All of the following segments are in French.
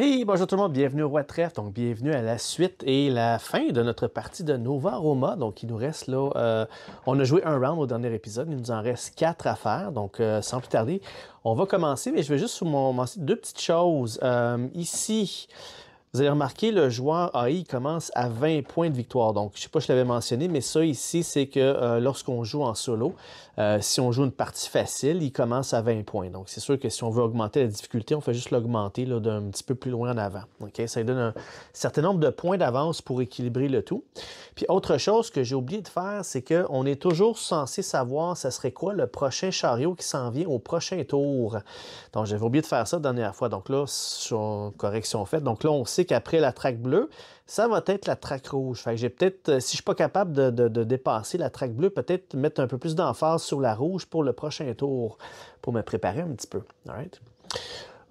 Hey, bonjour tout le monde, bienvenue au Roi Trèfle, donc bienvenue à la suite et la fin de notre partie de Nova Roma. Donc il nous reste là, euh, on a joué un round au dernier épisode, il nous en reste quatre à faire, donc euh, sans plus tarder, on va commencer, mais je vais juste vous montrer deux petites choses. Euh, ici, vous allez remarquer, le joueur AI commence à 20 points de victoire. Donc, je ne sais pas je l'avais mentionné, mais ça ici, c'est que euh, lorsqu'on joue en solo, euh, si on joue une partie facile, il commence à 20 points. Donc, c'est sûr que si on veut augmenter la difficulté, on fait juste l'augmenter d'un petit peu plus loin en avant. Ok Ça donne un certain nombre de points d'avance pour équilibrer le tout. Puis, autre chose que j'ai oublié de faire, c'est qu'on est toujours censé savoir ce serait quoi le prochain chariot qui s'en vient au prochain tour. Donc, j'avais oublié de faire ça la dernière fois. Donc là, sur correction faite. Donc là, on qu'après la traque bleue, ça va être la traque rouge. Fait que j'ai peut-être, euh, si je suis pas capable de, dépasser la traque bleue, peut-être mettre un peu plus d'emphase sur la rouge pour le prochain tour, pour me préparer un petit peu.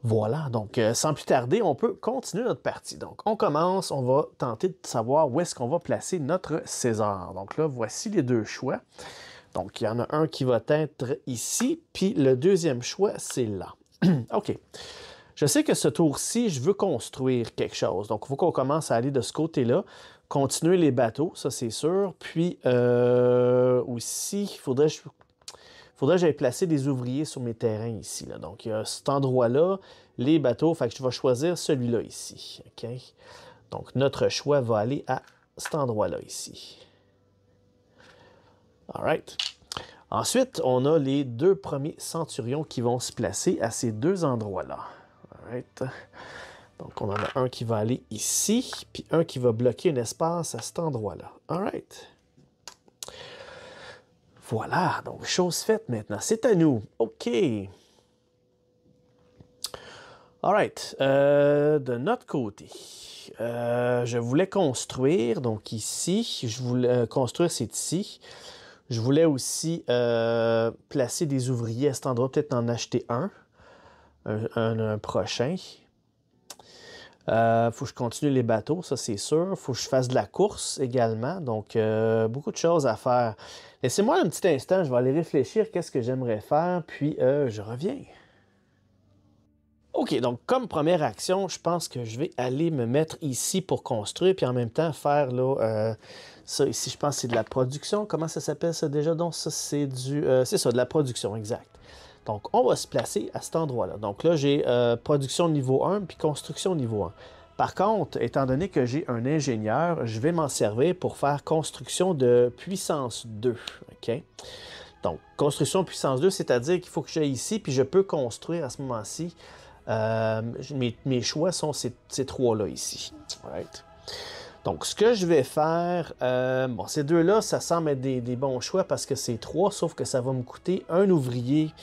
Voilà, donc euh, sans plus tarder, on peut continuer notre partie. Donc on commence, on va tenter de savoir où est-ce qu'on va placer notre César. Donc là, voici les deux choix. Donc il y en a un qui va être ici, puis le deuxième choix, c'est là. OK je sais que ce tour-ci, je veux construire quelque chose. Donc, il faut qu'on commence à aller de ce côté-là. Continuer les bateaux, ça c'est sûr. Puis euh, aussi, il faudrait, je, faudrait que j'aille placer des ouvriers sur mes terrains ici. Donc, il y a cet endroit-là, les bateaux. Fait que je vais choisir celui-là ici. OK? Donc, notre choix va aller à cet endroit-là ici. All right. Ensuite, on a les deux premiers centurions qui vont se placer à ces deux endroits-là. Donc, on en a un qui va aller ici, puis un qui va bloquer un espace à cet endroit-là. All Voilà, donc chose faite maintenant. C'est à nous. OK. All right. Euh, de notre côté, euh, je voulais construire, donc ici, je voulais euh, construire, c'est ici. Je voulais aussi placer des ouvriers à cet endroit, peut-être en acheter un un, prochain. Euh, faut que je continue les bateaux, ça c'est sûr. Faut que je fasse de la course également. Donc, euh, beaucoup de choses à faire. Laissez-moi un petit instant, je vais aller réfléchir qu'est-ce que j'aimerais faire, puis euh, je reviens. OK, donc comme première action, je pense que je vais aller me mettre ici pour construire, puis en même temps faire là, euh, ça ici, je pense que c'est de la production. Comment ça s'appelle ça déjà? Donc, ça c'est du... c'est ça, de la production, exact. Donc, on va se placer à cet endroit-là. Donc là, j'ai euh, production niveau 1 puis construction niveau 1. Par contre, étant donné que j'ai un ingénieur, je vais m'en servir pour faire construction de puissance 2. Donc, construction puissance 2, c'est-à-dire qu'il faut que j'aille ici, puis je peux construire à ce moment-ci. Euh, mes, choix sont ces, trois-là ici. Donc, ce que je vais faire, euh, bon, ces deux-là, ça semble être des, des, bons choix parce que c'est trois, sauf que ça va me coûter un ouvrier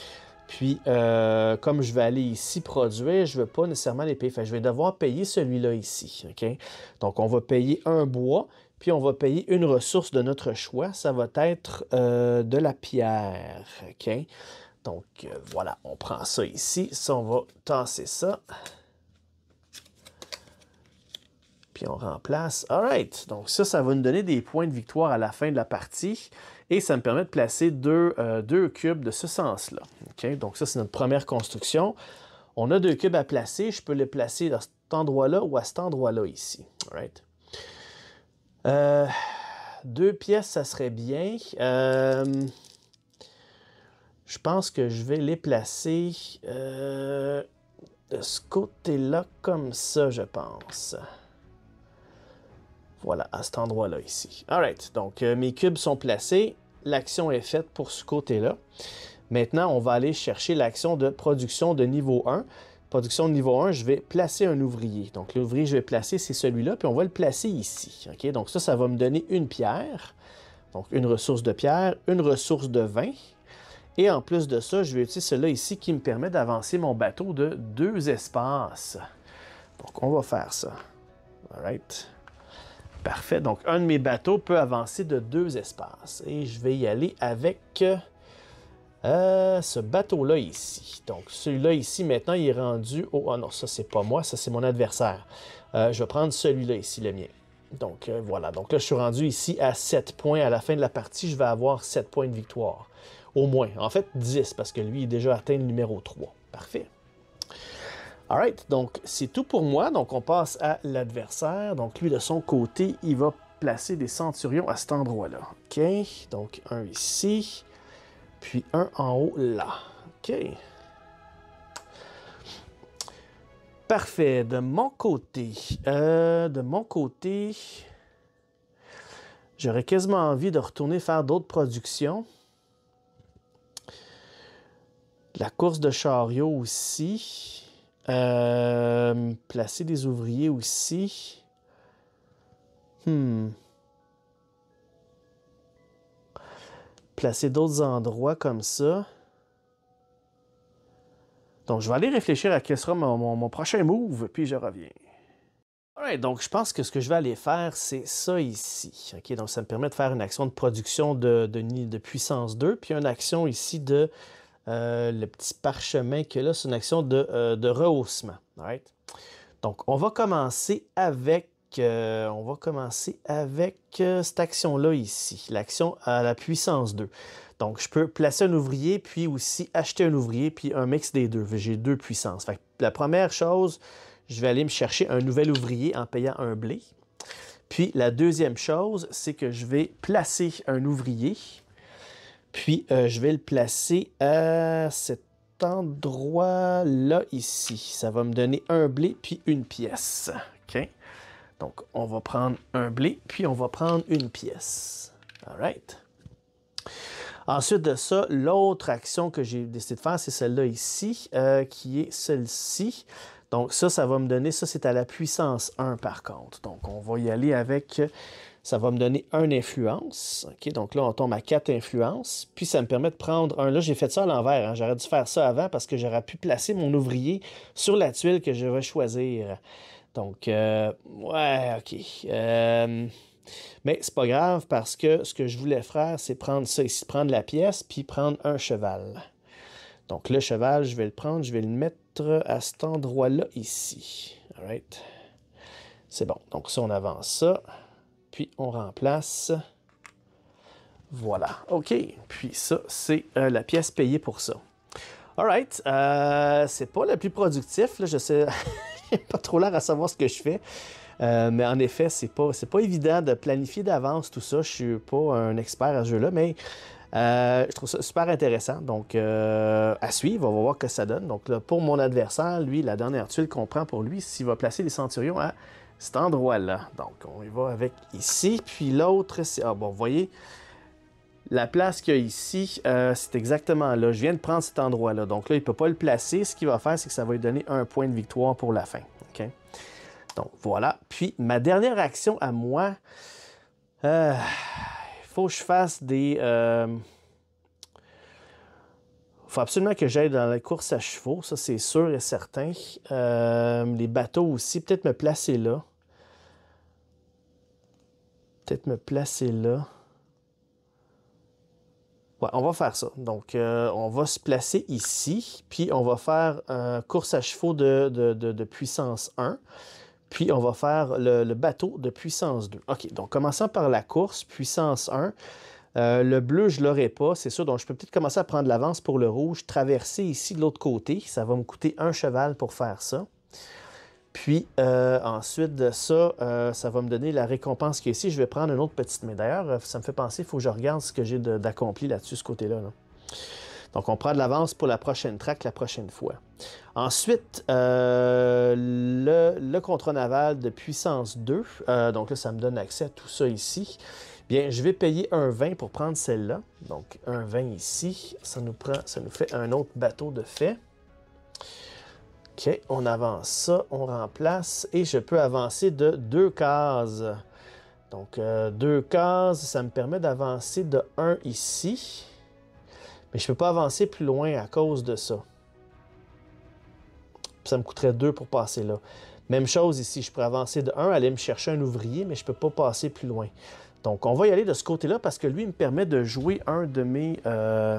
puis, euh, comme je vais aller ici produire, je ne veux pas nécessairement les payer. Fait, je vais devoir payer celui-là ici. Donc, on va payer un bois, puis on va payer une ressource de notre choix. Ça va être euh, de la pierre. Donc, euh, voilà, on prend ça ici. Ça, on va tasser ça on remplace. All Donc ça, ça va nous donner des points de victoire à la fin de la partie. Et ça me permet de placer deux, euh, deux cubes de ce sens-là. OK. Donc ça, c'est notre première construction. On a deux cubes à placer. Je peux les placer dans cet endroit-là ou à cet endroit-là ici. All euh, deux pièces, ça serait bien. Euh, je pense que je vais les placer de ce côté-là comme ça, je pense. Voilà, à cet endroit-là ici. Alright, donc euh, mes cubes sont placés. L'action est faite pour ce côté-là. Maintenant, on va aller chercher l'action de production de niveau 1. Production de niveau 1, je vais placer un ouvrier. Donc l'ouvrier que je vais placer, c'est celui-là, puis on va le placer ici. OK, Donc ça, ça va me donner une pierre. Donc une ressource de pierre, une ressource de vin. Et en plus de ça, je vais utiliser cela ici qui me permet d'avancer mon bateau de deux espaces. Donc on va faire ça. All right. Parfait. Donc, un de mes bateaux peut avancer de deux espaces. Et je vais y aller avec euh, ce bateau-là ici. Donc, celui-là ici, maintenant, il est rendu au... Oh non, ça, c'est pas moi. Ça, c'est mon adversaire. Euh, je vais prendre celui-là ici, le mien. Donc, euh, voilà. Donc là, je suis rendu ici à 7 points. À la fin de la partie, je vais avoir 7 points de victoire. Au moins. En fait, 10, parce que lui, il est déjà atteint le numéro 3. Parfait. Alright, donc c'est tout pour moi. Donc on passe à l'adversaire. Donc lui de son côté, il va placer des centurions à cet endroit-là. OK, donc un ici, puis un en haut là. OK. Parfait. De mon côté, euh, de mon côté, j'aurais quasiment envie de retourner faire d'autres productions. La course de chariot aussi. Euh, placer des ouvriers aussi. Hmm. Placer d'autres endroits comme ça. Donc, je vais aller réfléchir à quel sera mon, prochain move, puis je reviens. Alright, donc je pense que ce que je vais aller faire, c'est ça ici. OK, donc, ça me permet de faire une action de production de, de, de puissance 2, puis une action ici de euh, le petit parchemin que là, c'est une action de, euh, rehaussement. Donc, on va commencer avec, euh, on va commencer avec cette action-là ici, l'action à la puissance 2. Donc, je peux placer un ouvrier, puis aussi acheter un ouvrier, puis un mix des deux. J'ai deux puissances. la première chose, je vais aller me chercher un nouvel ouvrier en payant un blé. Puis la deuxième chose, c'est que je vais placer un ouvrier puis euh, je vais le placer à cet endroit-là ici. Ça va me donner un blé puis une pièce. OK? Donc on va prendre un blé puis on va prendre une pièce. All right. Ensuite de ça, l'autre action que j'ai décidé de faire, c'est celle-là ici, euh, qui est celle-ci. Donc ça, ça va me donner, ça c'est à la puissance 1 par contre. Donc on va y aller avec ça va me donner une influence. Ok, Donc là, on tombe à quatre influences. Puis ça me permet de prendre un. Là, j'ai fait ça à l'envers. Hein. J'aurais dû faire ça avant parce que j'aurais pu placer mon ouvrier sur la tuile que je vais choisir. Donc, euh, ouais, OK. Euh, mais c'est pas grave parce que ce que je voulais faire, c'est prendre ça ici, prendre la pièce, puis prendre un cheval. Donc, le cheval, je vais le prendre, je vais le mettre à cet endroit-là ici. All right. C'est bon. Donc, ça, on avance ça puis on remplace. Voilà, OK. Puis ça, c'est euh, la pièce payée pour ça. right euh, c'est pas le plus productif, je sais, pas trop l'air à savoir ce que je fais. Euh, mais en effet, c'est pas, pas évident de planifier d'avance tout ça. Je suis pas un expert à ce jeu-là, mais euh, je trouve ça super intéressant. Donc, à suivre, on va voir que ça donne. Donc, pour mon adversaire, lui, la dernière tuile qu'on prend pour lui, s'il va placer les centurions à cet endroit-là. Donc, on y va avec ici. Puis l'autre, c'est... Ah bon, vous voyez, la place qu'il y a ici, euh, c'est exactement là. Je viens de prendre cet endroit-là. Donc là, il ne peut pas le placer. Ce qu'il va faire, c'est que ça va lui donner un point de victoire pour la fin. Donc voilà. Puis ma dernière action à moi, euh, il faut que je fasse des... Il euh, faut absolument que j'aille dans la course à chevaux, ça c'est sûr et certain. les bateaux aussi, peut-être me placer là peut-être me placer là. Ouais, on va faire ça. Donc, euh, on va se placer ici, puis on va faire un course à chevaux de, puissance 1, puis on va faire le, bateau de puissance 2. OK, donc commençons par la course, puissance 1. Euh, le bleu, je ne l'aurai pas, c'est sûr. Donc, je peux peut-être commencer à prendre l'avance pour le rouge, traverser ici de l'autre côté. Ça va me coûter un cheval pour faire ça. Puis euh, ensuite de ça, euh, ça va me donner la récompense qui est ici. Je vais prendre une autre petite médaille. D'ailleurs, ça me fait penser, il faut que je regarde ce que j'ai d'accompli là-dessus, ce côté-là. Donc, on prend de l'avance pour la prochaine traque la prochaine fois. Ensuite, euh, le, le contrat naval de puissance 2. donc là, ça me donne accès à tout ça ici. Bien, je vais payer un 20 pour prendre celle-là. Donc, un 20 ici. Ça nous, prend, ça nous fait un autre bateau de fait on avance ça, on remplace et je peux avancer de deux cases. Donc, euh, deux cases, ça me permet d'avancer de 1 ici. Mais je ne peux pas avancer plus loin à cause de ça. Ça me coûterait deux pour passer là. Même chose ici, je pourrais avancer de 1, aller me chercher un ouvrier, mais je ne peux pas passer plus loin. Donc, on va y aller de ce côté-là parce que lui, il me permet de jouer un de mes... Euh,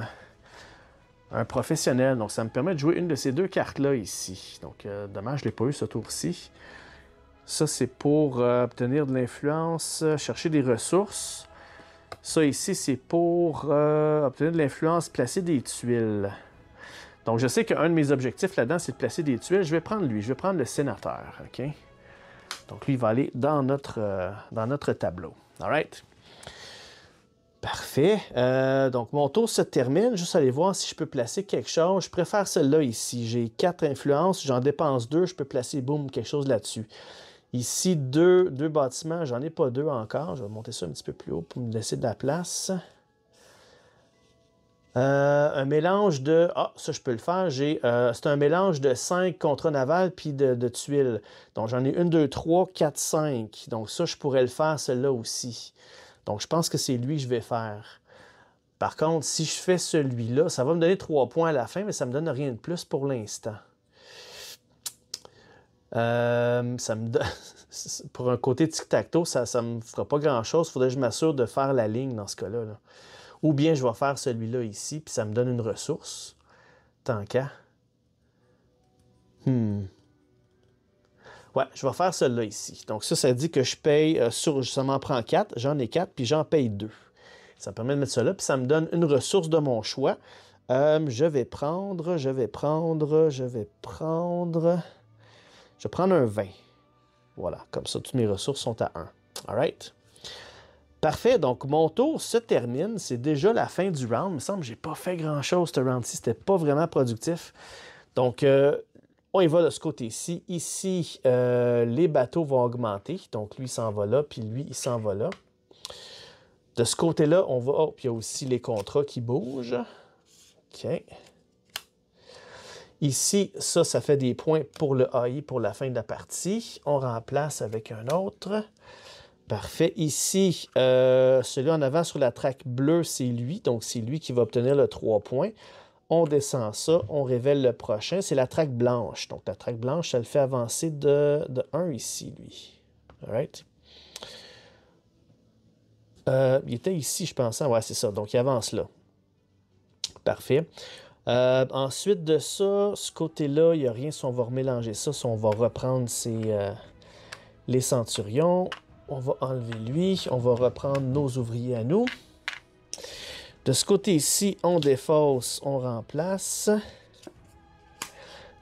un professionnel. Donc, ça me permet de jouer une de ces deux cartes-là ici. Donc, euh, dommage, je ne l'ai pas eu ce tour-ci. Ça, c'est pour euh, obtenir de l'influence, euh, chercher des ressources. Ça, ici, c'est pour obtenir de l'influence, placer des tuiles. Donc, je sais qu'un de mes objectifs là-dedans, c'est de placer des tuiles. Je vais prendre lui, je vais prendre le sénateur, OK? Donc, lui, il va aller dans notre, dans notre tableau. All right? Parfait. Euh, donc, mon tour se termine. Juste aller voir si je peux placer quelque chose. Je préfère celle-là ici. J'ai quatre influences. J'en dépense deux. Je peux placer, boum, quelque chose là-dessus. Ici, deux, deux bâtiments. J'en ai pas deux encore. Je vais monter ça un petit peu plus haut pour me laisser de la place. Euh, un mélange de... Ah, ça, je peux le faire. Euh, c'est un mélange de cinq contre naval puis de, tuiles. Donc, j'en ai une, deux, trois, quatre, cinq, Donc, ça, je pourrais le faire, celle-là aussi. Donc, je pense que c'est lui que je vais faire. Par contre, si je fais celui-là, ça va me donner trois points à la fin, mais ça ne me donne rien de plus pour l'instant. Euh, ça me pour un côté tic-tac-toe, ça ne me fera pas grand-chose. Il faudrait que je m'assure de faire la ligne dans ce cas-là. Ou bien je vais faire celui-là ici, puis ça me donne une ressource. Tant qu'à. Hmm. Ouais, je vais faire celle-là ici. Donc ça, ça dit que je paye euh, sur, je m'en prends 4, j'en ai 4, puis j'en paye 2. Ça me permet de mettre cela, puis ça me donne une ressource de mon choix. Euh, je vais prendre, je vais prendre, je vais prendre. Je vais prendre un 20. Voilà, comme ça, toutes mes ressources sont à 1. All right. Parfait, donc mon tour se termine. C'est déjà la fin du round. Il me semble que je n'ai pas fait grand-chose ce round-ci. C'était pas vraiment productif. Donc, euh, on y va de ce côté-ci. Ici, euh, les bateaux vont augmenter. Donc, lui, il s'en va là, puis lui, il s'en va là. De ce côté-là, on va... Oh, puis il y a aussi les contrats qui bougent. OK. Ici, ça, ça fait des points pour le AI pour la fin de la partie. On remplace avec un autre. Parfait. Ici, euh, celui en avant sur la traque bleue, c'est lui. Donc, c'est lui qui va obtenir le 3 points on descend ça, on révèle le prochain, c'est la traque blanche. Donc la traque blanche, elle fait avancer de, 1 ici, lui. All right? Euh, il était ici, je pensais. Ouais, c'est ça. Donc, il avance là. Parfait. Euh, ensuite de ça, ce côté-là, il n'y a rien. Si on va remélanger ça, si on va reprendre euh, les centurions, on va enlever lui. On va reprendre nos ouvriers à nous. De ce côté-ci, on défausse, on remplace.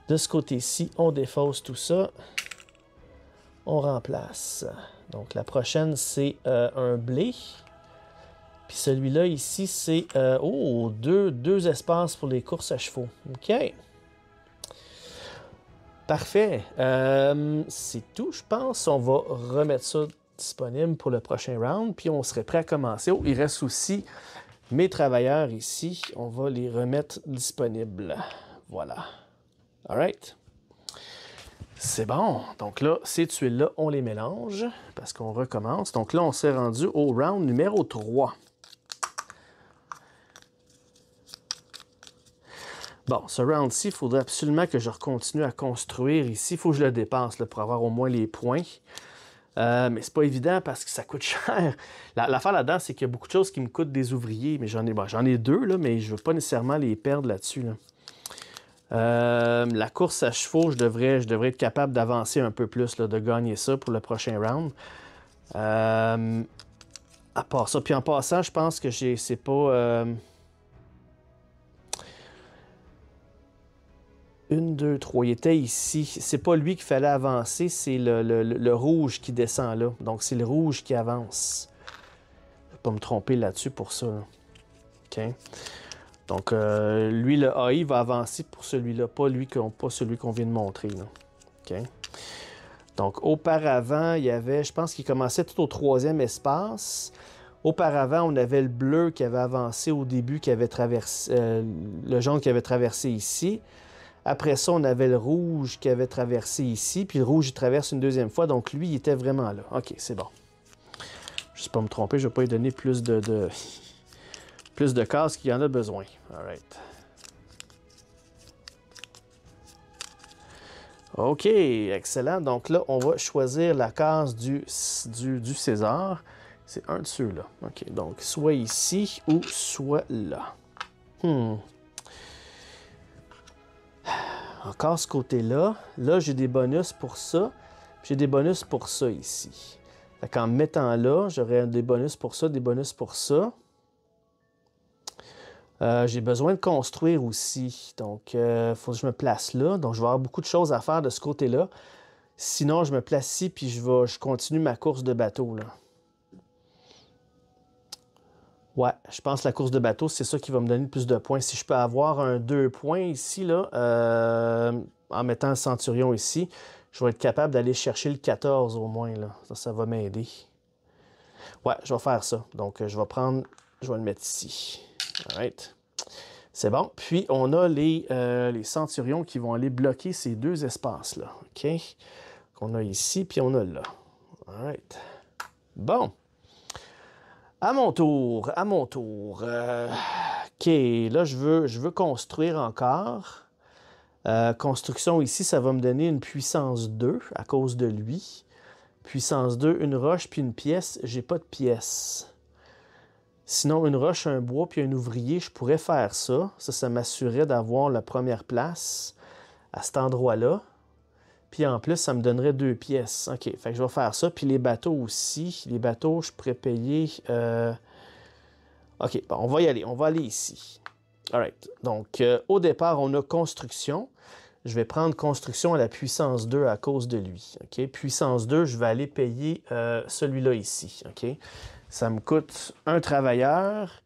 De ce côté-ci, on défausse tout ça. On remplace. Donc la prochaine, c'est euh, un blé. Puis celui-là ici, c'est euh, oh, deux, espaces pour les courses à chevaux. OK. Parfait. Euh, c'est tout, je pense. On va remettre ça disponible pour le prochain round. Puis on serait prêt à commencer. Oh, il reste aussi mes travailleurs ici, on va les remettre disponibles. Voilà. All right. C'est bon. Donc là, ces tuiles-là, on les mélange parce qu'on recommence. Donc là, on s'est rendu au round numéro 3. Bon, ce round-ci, il faudrait absolument que je continue à construire ici. Il faut que je le dépasse pour avoir au moins les points. Euh, mais c'est pas évident parce que ça coûte cher. L'affaire là-dedans, c'est qu'il y a beaucoup de choses qui me coûtent des ouvriers, mais j'en ai, ai deux, là, mais je veux pas nécessairement les perdre là-dessus. Euh, la course à chevaux, je devrais, je devrais être capable d'avancer un peu plus, de gagner ça pour le prochain round. Euh, à part ça. Puis en passant, je pense que j'ai, c'est pas. Euh, une, deux, trois. Il était ici. C'est pas lui qu'il fallait avancer, c'est le, rouge qui descend là. Donc c'est le rouge qui avance. Je vais pas me tromper là-dessus pour ça. OK. Donc euh, lui, le AI va avancer pour celui-là, pas lui qu'on celui qu'on vient de montrer. OK. Donc auparavant, il y avait, je pense qu'il commençait tout au troisième espace. Auparavant, on avait le bleu qui avait avancé au début, qui avait traversé, euh, le jaune qui avait traversé ici. Après ça, on avait le rouge qui avait traversé ici, puis le rouge, il traverse une deuxième fois. Donc, lui, il était vraiment là. OK, c'est bon. Je ne pas me tromper, je ne vais pas lui donner plus de, plus de cases qu'il en a besoin. All right. OK, excellent. Donc là, on va choisir la case du, du, César. C'est un de ceux-là. OK, donc soit ici ou soit là. Hmm. Encore ce côté-là. Là, j'ai des bonus pour ça. J'ai des bonus pour ça ici. en mettant là, j'aurai des bonus pour ça, des bonus pour ça. Euh, j'ai besoin de construire aussi. Donc, il euh, faut que je me place là. Donc, je vais avoir beaucoup de choses à faire de ce côté-là. Sinon, je me place ici, puis je, vais, je continue ma course de bateau. Là. Ouais, je pense que la course de bateau, c'est ça qui va me donner le plus de points. Si je peux avoir un deux points ici, là, euh, en mettant un centurion ici, je vais être capable d'aller chercher le 14 au moins. Là. Ça, ça va m'aider. Ouais, je vais faire ça. Donc, euh, je vais prendre, je vais le mettre ici. right, C'est bon. Puis, on a les, euh, les centurions qui vont aller bloquer ces deux espaces-là. OK? Qu'on a ici, puis on a là. right. Bon. À mon tour, à mon tour. Euh, OK, là, je veux, je veux construire encore. Euh, construction ici, ça va me donner une puissance 2 à cause de lui. Puissance 2, une roche puis une pièce. J'ai pas de pièce. Sinon, une roche, un bois puis un ouvrier, je pourrais faire ça. Ça, ça m'assurait d'avoir la première place à cet endroit-là. Puis en plus, ça me donnerait deux pièces. OK, fait que je vais faire ça. Puis les bateaux aussi. Les bateaux, je pourrais payer... Euh, OK, bon, on va y aller. On va aller ici. right. Donc, euh, au départ, on a construction. Je vais prendre construction à la puissance 2 à cause de lui. OK, puissance 2, je vais aller payer euh, celui-là ici. OK, ça me coûte un travailleur,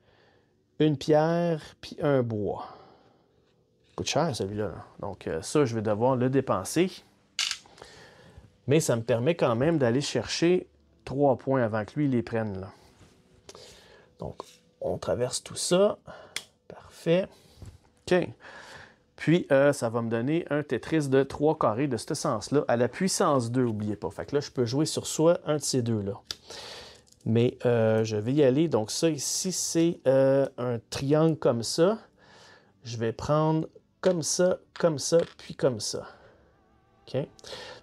une pierre, puis un bois. Ça coûte cher celui-là. Donc, ça, je vais devoir le dépenser mais ça me permet quand même d'aller chercher trois points avant que lui les prenne. Là. Donc, on traverse tout ça. Parfait. OK. Puis, euh, ça va me donner un Tetris de trois carrés de ce sens-là, à la puissance 2, n'oubliez pas. Fait que là, je peux jouer sur soi un de ces deux-là. Mais euh, je vais y aller. Donc, ça ici, c'est euh, un triangle comme ça. Je vais prendre comme ça, comme ça, puis comme ça.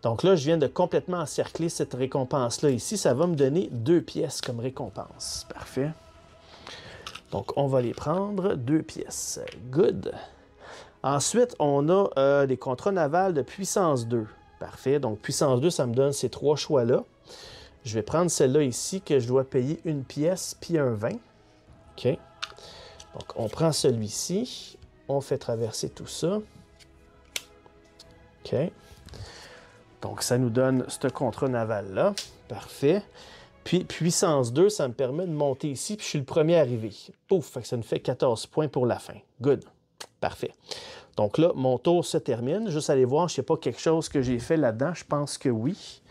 Donc là, je viens de complètement encercler cette récompense-là ici. Ça va me donner deux pièces comme récompense. Parfait. Donc, on va les prendre. Deux pièces. Good. Ensuite, on a euh, des contrats navals de puissance 2. Parfait. Donc, puissance 2, ça me donne ces trois choix-là. Je vais prendre celle-là ici que je dois payer une pièce puis un vin. OK. Donc, on prend celui-ci. On fait traverser tout ça. OK. Donc, ça nous donne ce contrat naval-là. Parfait. Puis, puissance 2, ça me permet de monter ici, puis je suis le premier arrivé. Ouf, ça nous fait 14 points pour la fin. Good. Parfait. Donc là, mon tour se termine. Juste aller voir, je sais pas quelque chose que j'ai fait là-dedans. Je pense que oui.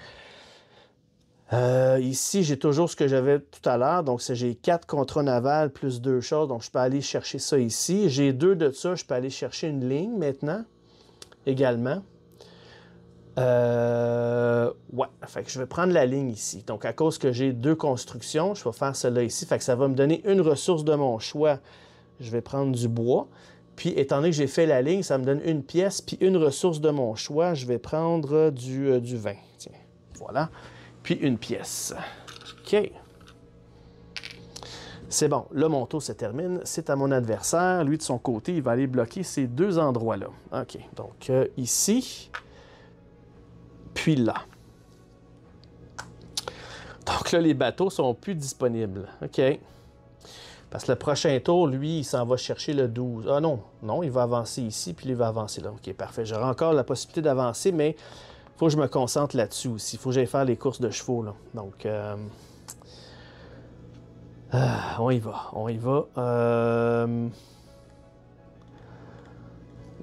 Euh, ici, j'ai toujours ce que j'avais tout à l'heure. Donc, j'ai quatre contrats navals plus deux choses. Donc, je peux aller chercher ça ici. J'ai deux de ça. Je peux aller chercher une ligne maintenant également. Euh, ouais, fait je vais prendre la ligne ici. Donc, à cause que j'ai deux constructions, je vais faire cela ici. Fait que ça va me donner une ressource de mon choix. Je vais prendre du bois. Puis, étant donné que j'ai fait la ligne, ça me donne une pièce. Puis, une ressource de mon choix, je vais prendre euh, du, euh, du vin. Tiens, voilà. Puis, une pièce. OK. C'est bon, le manteau se termine. C'est à mon adversaire. Lui, de son côté, il va aller bloquer ces deux endroits-là. OK, donc euh, ici, puis là. Donc là, les bateaux sont plus disponibles. OK. Parce que le prochain tour, lui, il s'en va chercher le 12. Ah non, non, il va avancer ici, puis il va avancer là. OK, parfait. J'aurai encore la possibilité d'avancer, mais il faut que je me concentre là-dessus aussi. Il faut que j'aille faire les courses de chevaux, là. Donc, euh, euh, on y va, on y va. Euh,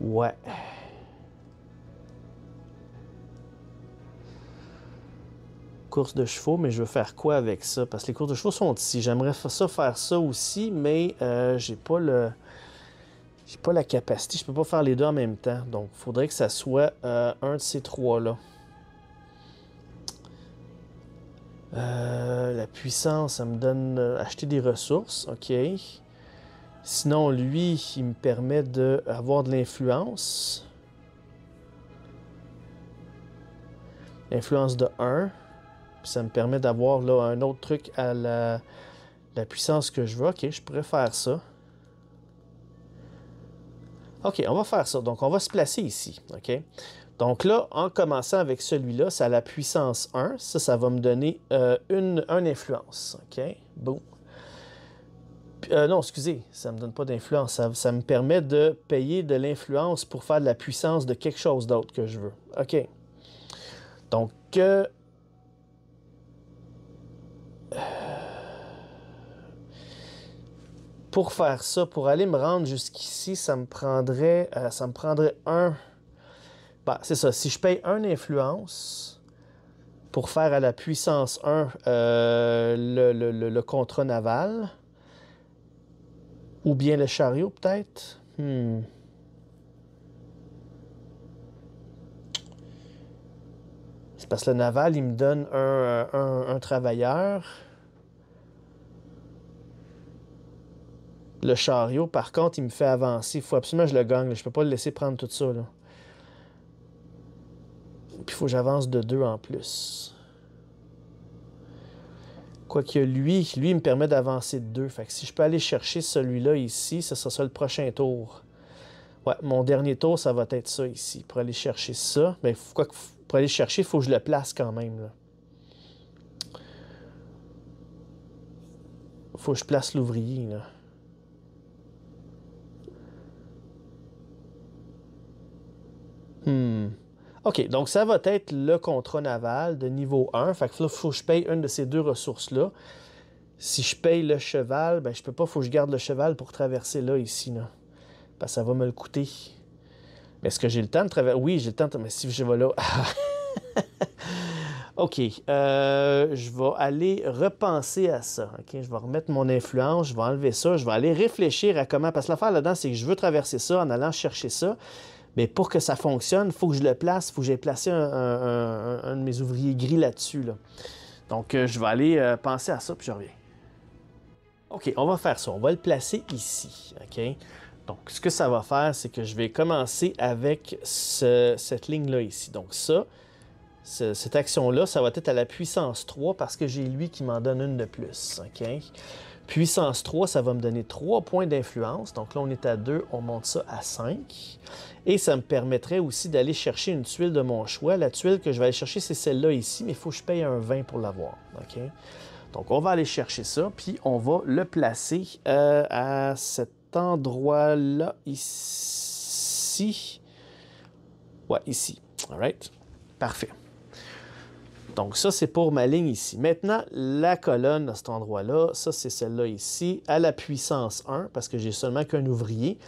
ouais. course de chevaux, mais je veux faire quoi avec ça? Parce que les courses de chevaux sont ici. J'aimerais ça faire ça aussi, mais euh, j'ai pas le. J'ai pas la capacité. Je peux pas faire les deux en même temps. Donc, il faudrait que ça soit euh, un de ces trois-là. Euh, la puissance, ça me donne euh, acheter des ressources, ok. Sinon, lui, il me permet d'avoir de l'influence. Influence de 1 ça me permet d'avoir là un autre truc à la, puissance que je veux. Ok, je pourrais faire ça. Ok, on va faire ça. Donc, on va se placer ici. Ok. Donc là, en commençant avec celui-là, ça à la puissance 1. Ça, ça va me donner euh, une, influence. OK? bon euh, non, excusez, ça ne me donne pas d'influence. Ça, me permet de payer de l'influence pour faire de la puissance de quelque chose d'autre que je veux. OK. Donc, euh, pour faire ça, pour aller me rendre jusqu'ici, ça me prendrait, euh, ça me prendrait un. Bah, c'est ça. Si je paye un influence pour faire à la puissance 1 euh, le, le, contrat naval, ou bien le chariot peut-être. Hmm. C'est parce que le naval, il me donne un travailleur. Le chariot, par contre, il me fait avancer. Il faut absolument que je le gagne. Je peux pas le laisser prendre tout ça. Là. Puis il faut que j'avance de deux en plus. Quoique lui, lui, il me permet d'avancer de deux. Fait que si je peux aller chercher celui-là ici, ce sera le prochain tour. Ouais, mon dernier tour, ça va être ça ici. Pour aller chercher ça, mais que... pour aller chercher, il faut que je le place quand même. Là. faut que je place l'ouvrier. Là. Hmm. OK, donc ça va être le contrat naval de niveau 1. Fait que là, faut que je paye une de ces deux ressources-là. Si je paye le cheval, ben je peux pas, faut que je garde le cheval pour traverser là, ici, Parce que ça va me le coûter. Mais est-ce que j'ai le temps de traverser? Oui, j'ai le temps Mais si je vais là... OK, euh, je vais aller repenser à ça. Je vais remettre mon influence, je vais enlever ça, je vais aller réfléchir à comment... Parce que l'affaire là-dedans, c'est que je veux traverser ça en allant chercher ça mais pour que ça fonctionne, il faut que je le place, il faut que j'ai placé un, de mes ouvriers gris là-dessus. Donc, euh, je vais aller euh, penser à ça, puis je reviens. OK, on va faire ça. On va le placer ici. OK? Donc, ce que ça va faire, c'est que je vais commencer avec cette ligne-là ici. Donc, ça, cette action-là, ça va être à la puissance 3 parce que j'ai lui qui m'en donne une de plus. OK? Puissance 3, ça va me donner 3 points d'influence. Donc là, on est à 2, on monte ça à 5. Et ça me permettrait aussi d'aller chercher une tuile de mon choix. La tuile que je vais aller chercher, c'est celle-là ici, mais il faut que je paye un 20 pour l'avoir. OK? Donc on va aller chercher ça, puis on va le placer euh, à cet endroit-là, ici. Ouais, ici. All right? Parfait. Donc ça, c'est pour ma ligne ici. Maintenant, la colonne à cet endroit-là, ça, c'est celle-là ici, à la puissance 1, parce que j'ai seulement qu'un ouvrier,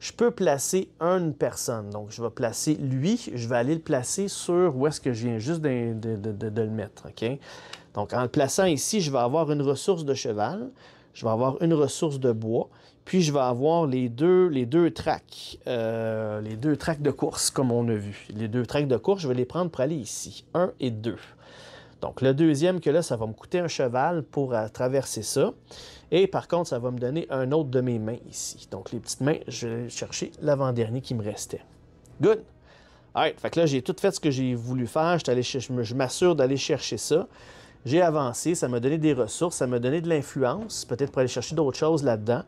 je peux placer une personne. Donc, je vais placer lui, je vais aller le placer sur où est-ce que je viens juste de, le mettre, Donc, en le plaçant ici, je vais avoir une ressource de cheval, je vais avoir une ressource de bois, puis je vais avoir les deux, les deux tracks, euh, les deux tracks de course, comme on a vu. Les deux tracks de course, je vais les prendre pour aller ici, 1 et 2. Donc, le deuxième, que là, ça va me coûter un cheval pour euh, traverser ça. Et par contre, ça va me donner un autre de mes mains ici. Donc, les petites mains, je vais chercher l'avant-dernier qui me restait. Good! Alright, fait que là, j'ai tout fait ce que j'ai voulu faire. je m'assure d'aller chercher ça. J'ai avancé, ça m'a donné des ressources, ça m'a donné de l'influence, peut-être pour aller chercher d'autres choses là-dedans.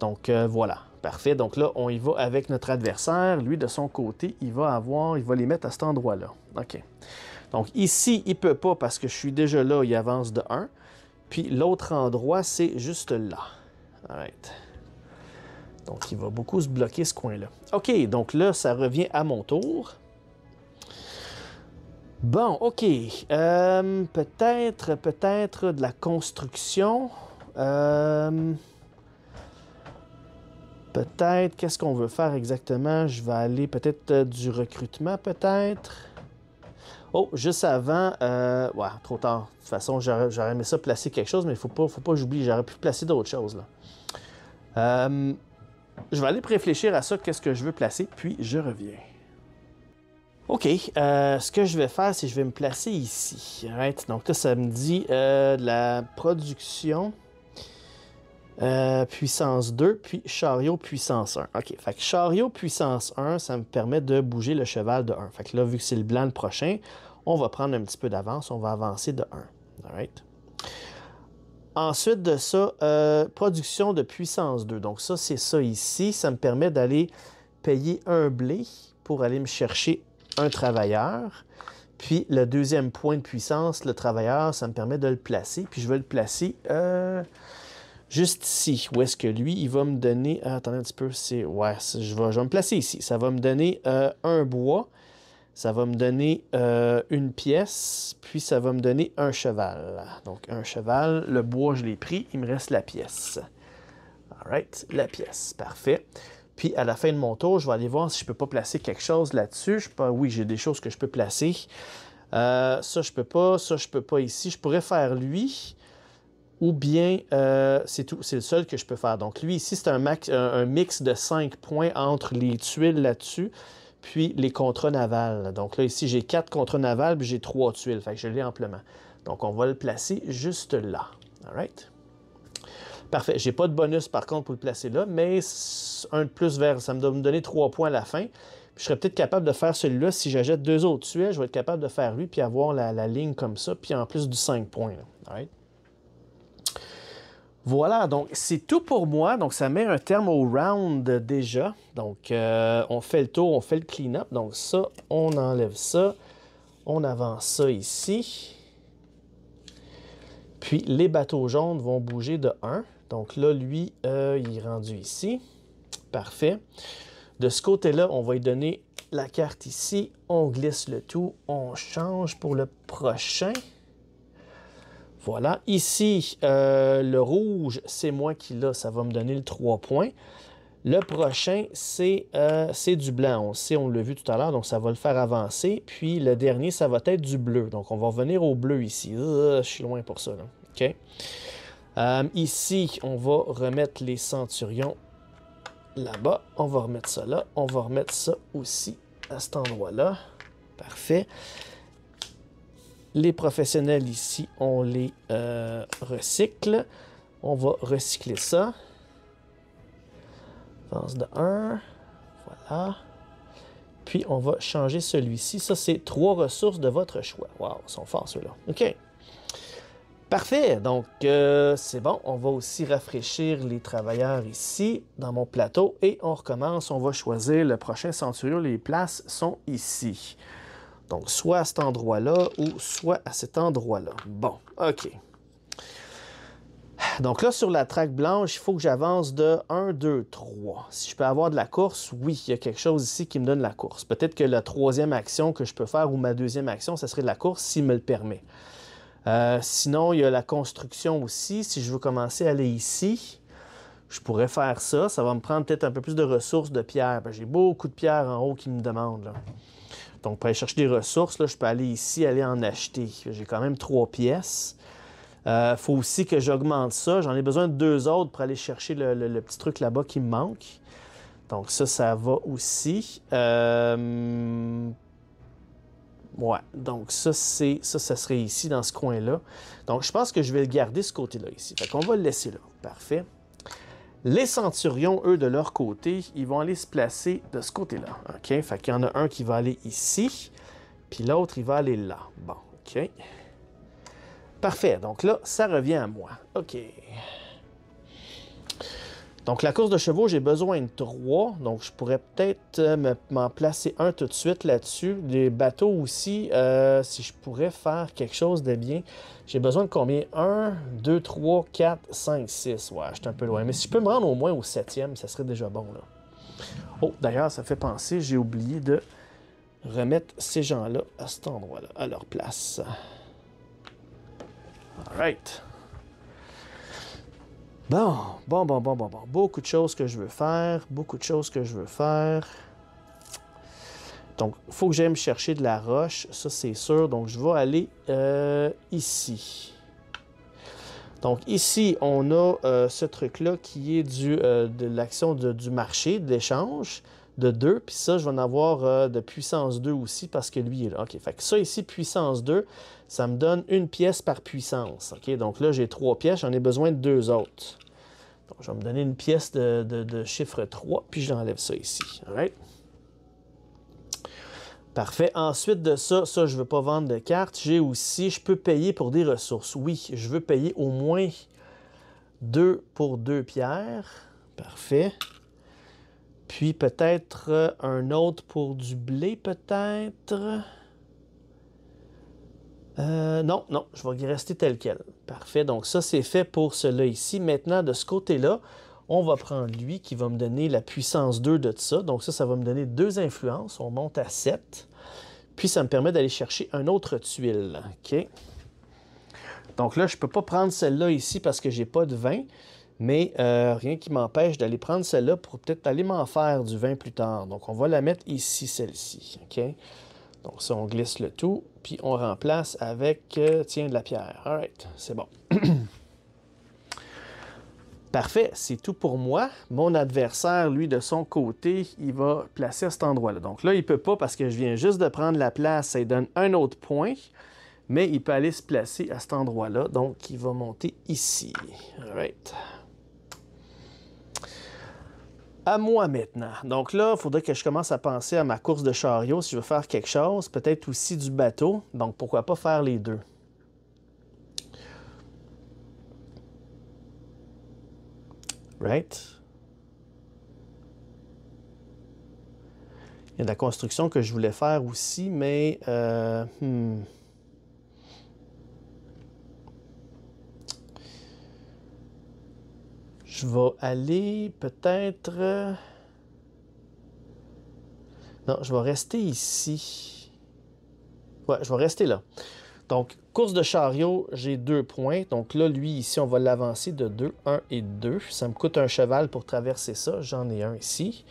Donc euh, voilà, parfait. Donc là, on y va avec notre adversaire. Lui, de son côté, il va avoir, il va les mettre à cet endroit-là. OK. Donc ici, il ne peut pas parce que je suis déjà là, il avance de 1. Puis l'autre endroit, c'est juste là. Donc il va beaucoup se bloquer ce coin-là. OK, donc là, ça revient à mon tour. Bon, OK. Euh, peut-être, peut-être de la construction. Euh, peut-être, qu'est-ce qu'on veut faire exactement? Je vais aller peut-être euh, du recrutement, peut-être. Oh, juste avant, euh, ouais, trop tard. De toute façon, j'aurais aimé ça placer quelque chose, mais il faut pas, faut pas j'oublie, j'aurais pu placer d'autres choses. Là. Euh, je vais aller réfléchir à ça, qu'est-ce que je veux placer, puis je reviens. OK, euh, ce que je vais faire, c'est que je vais me placer ici. Donc là, ça me dit de la production. Euh, puissance 2, puis chariot puissance 1. OK, fait que chariot puissance 1, ça me permet de bouger le cheval de 1. Fait que là, vu que c'est le blanc le prochain, on va prendre un petit peu d'avance, on va avancer de 1. All right. Ensuite de ça, euh, production de puissance 2. Donc ça, c'est ça ici. Ça me permet d'aller payer un blé pour aller me chercher un travailleur. Puis le deuxième point de puissance, le travailleur, ça me permet de le placer. Puis je vais le placer... Euh, juste ici, où est-ce que lui, il va me donner... Euh, attendez un petit peu, c'est... Ouais, je vais, me placer ici. Ça va me donner euh, un bois, ça va me donner euh, une pièce, puis ça va me donner un cheval. Donc, un cheval, le bois, je l'ai pris, il me reste la pièce. All right, la pièce, parfait. Puis, à la fin de mon tour, je vais aller voir si je peux pas placer quelque chose là-dessus. Oui, j'ai des choses que je peux placer. ça, je peux pas. Ça, je peux pas ici. Je pourrais faire lui ou bien euh, c'est le seul que je peux faire. Donc lui ici, c'est un, mix de 5 points entre les tuiles là-dessus, puis les contrats navals. Donc là ici, j'ai 4 contrats navals, puis j'ai 3 tuiles, fait que je l'ai amplement. Donc on va le placer juste là. All right? Parfait. J'ai pas de bonus par contre pour le placer là, mais un de plus vers, ça me doit me donner 3 points à la fin. je serais peut-être capable de faire celui-là si j'achète deux autres tuiles. Je vais être capable de faire lui, puis avoir la, ligne comme ça, puis en plus du 5 points. All right? Voilà, donc c'est tout pour moi. Donc ça met un terme au round déjà. Donc euh, on fait le tour, on fait le clean-up. Donc ça, on enlève ça. On avance ça ici. Puis les bateaux jaunes vont bouger de 1. Donc là, lui, euh, il est rendu ici. Parfait. De ce côté-là, on va lui donner la carte ici. On glisse le tout. On change pour le prochain. Voilà. Ici, euh, le rouge, c'est moi qui l'ai. Ça va me donner le 3 points. Le prochain, c'est euh, du blanc. On sait, on l'a vu tout à l'heure, donc ça va le faire avancer. Puis le dernier, ça va être du bleu. Donc on va revenir au bleu ici. Euh, je suis loin pour ça. OK. ici, on va remettre les centurions là-bas. On va remettre ça là. On va remettre ça aussi à cet endroit-là. Parfait. Les professionnels ici, on les euh, recycle. On va recycler ça. de 1. Voilà. Puis on va changer celui-ci. Ça, c'est trois ressources de votre choix. Waouh, ils sont forts ceux-là. OK. Parfait. Donc, euh, c'est bon. On va aussi rafraîchir les travailleurs ici, dans mon plateau. Et on recommence. On va choisir le prochain centurion. Les places sont ici. Donc, soit à cet endroit-là ou soit à cet endroit-là. Bon, OK. Donc là, sur la traque blanche, il faut que j'avance de 1, 2, 3. Si je peux avoir de la course, oui, il y a quelque chose ici qui me donne la course. Peut-être que la troisième action que je peux faire ou ma deuxième action, ça serait de la course s'il me le permet. Euh, sinon, il y a la construction aussi. Si je veux commencer à aller ici, je pourrais faire ça. Ça va me prendre peut-être un peu plus de ressources de pierre. J'ai beaucoup de pierres en haut qui me demandent. Donc, pour aller chercher des ressources, là, je peux aller ici, aller en acheter. J'ai quand même trois pièces. Il euh, faut aussi que j'augmente ça. J'en ai besoin de deux autres pour aller chercher le, petit truc là-bas qui me manque. Donc ça, ça va aussi. Euh, ouais, donc ça, c'est ça, ça serait ici, dans ce coin-là. Donc je pense que je vais le garder ce côté-là ici. Fait qu'on va le laisser là. Parfait. Les centurions, eux, de leur côté, ils vont aller se placer de ce côté-là. OK? Fait qu'il y en a un qui va aller ici, puis l'autre, il va aller là. Bon, OK. Parfait. Donc là, ça revient à moi. OK. Donc la course de chevaux, j'ai besoin de trois. Donc je pourrais peut-être euh, m'en placer un tout de suite là-dessus. Les bateaux aussi, euh, si je pourrais faire quelque chose de bien. J'ai besoin de combien 1, 2, 3, 4, 5, 6. Ouais, j'étais un peu loin. Mais si je peux me rendre au moins au septième, ça serait déjà bon là. Oh, d'ailleurs, ça fait penser, j'ai oublié de remettre ces gens-là à cet endroit-là, à leur place. All right. Bon, bon, bon, bon, bon, bon. Beaucoup de choses que je veux faire. Beaucoup de choses que je veux faire. Donc, il faut que j'aille chercher de la roche. Ça, c'est sûr. Donc, je vais aller euh, ici. Donc, ici, on a euh, ce truc-là qui est euh, de l'action du marché, de l'échange de 2, puis ça, je vais en avoir euh, de puissance 2 aussi parce que lui est là. OK, fait ça ici, puissance 2, ça me donne une pièce par puissance. OK, donc là, j'ai trois pièces, j'en ai besoin de deux autres. Donc, je vais me donner une pièce de, chiffre 3, puis j'enlève ça ici. Parfait. Ensuite de ça, ça, je ne veux pas vendre de cartes. J'ai aussi, je peux payer pour des ressources. Oui, je veux payer au moins 2 pour 2 pierres. Parfait. Puis peut-être euh, un autre pour du blé, peut-être. Euh, non, non, je vais rester tel quel. Parfait. Donc ça, c'est fait pour cela ici. Maintenant, de ce côté-là, on va prendre lui qui va me donner la puissance 2 de ça. Donc ça, ça va me donner deux influences. On monte à 7. Puis ça me permet d'aller chercher un autre tuile. OK? Donc là, je ne peux pas prendre celle-là ici parce que n'ai pas de vin. Mais euh, rien qui m'empêche d'aller prendre celle-là pour peut-être aller m'en faire du vin plus tard. Donc, on va la mettre ici, celle-ci. OK? Donc, ça, on glisse le tout, puis on remplace avec, euh, tiens, de la pierre. All c'est bon. Parfait, c'est tout pour moi. Mon adversaire, lui, de son côté, il va placer à cet endroit-là. Donc là, il ne peut pas parce que je viens juste de prendre la place. Ça donne un autre point, mais il peut aller se placer à cet endroit-là. Donc, il va monter ici. All right à moi maintenant. Donc là, il faudrait que je commence à penser à ma course de chariot si je veux faire quelque chose, peut-être aussi du bateau. Donc pourquoi pas faire les deux? Right? Il y a de la construction que je voulais faire aussi, mais... Euh, hmm. Je vais aller peut-être... Euh, non, je vais rester ici. Ouais, je vais rester là. Donc, course de chariot, j'ai deux points. Donc là, lui, ici, on va l'avancer de 2, 1 et 2. Ça me coûte un cheval pour traverser ça. J'en ai un ici.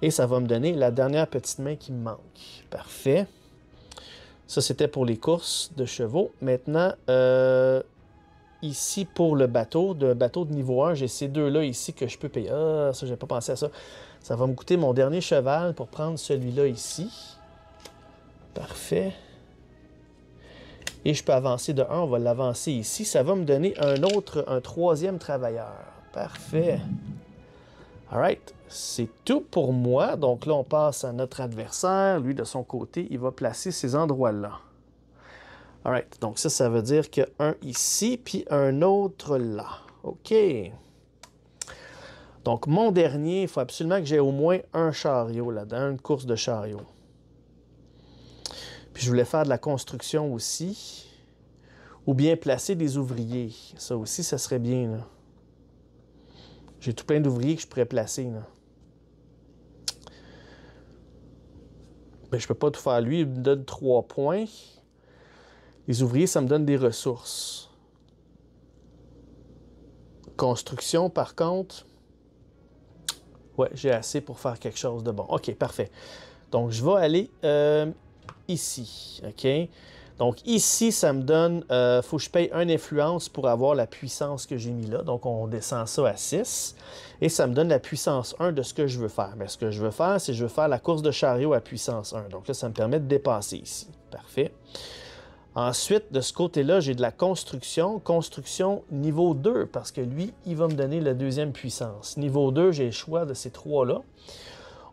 Et ça va me donner la dernière petite main qui me manque. Parfait. Ça, c'était pour les courses de chevaux. Maintenant, euh, ici pour le bateau. De bateau de niveau 1, j'ai ces deux-là ici que je peux payer. Ah, ça, j'ai pas pensé à ça. Ça va me coûter mon dernier cheval pour prendre celui-là ici. Parfait. Et je peux avancer de 1, on va l'avancer ici. Ça va me donner un autre, un troisième travailleur. Parfait. right. c'est tout pour moi. Donc là, on passe à notre adversaire. Lui, de son côté, il va placer ces endroits-là. Alright, Donc ça, ça veut dire qu'il y a un ici, puis un autre là. OK. Donc mon dernier, il faut absolument que j'ai au moins un chariot là-dedans, une course de chariot. Puis je voulais faire de la construction aussi. Ou bien placer des ouvriers. Ça aussi, ça serait bien. J'ai tout plein d'ouvriers que je pourrais placer. Là. Mais ben, je peux pas tout faire. Lui, il me donne trois points. Les ouvriers, ça me donne des ressources. Construction, par contre, ouais, j'ai assez pour faire quelque chose de bon. OK, parfait. Donc, je vais aller euh, ici. OK? Donc ici, ça me donne, il euh, faut que je paye un influence pour avoir la puissance que j'ai mis là. Donc on descend ça à 6 et ça me donne la puissance 1 de ce que je veux faire. Mais ce que je veux faire, c'est je veux faire la course de chariot à puissance 1. Donc là, ça me permet de dépasser ici. Parfait. Ensuite, de ce côté-là, j'ai de la construction, construction niveau 2, parce que lui, il va me donner la deuxième puissance. Niveau 2, j'ai le choix de ces trois-là.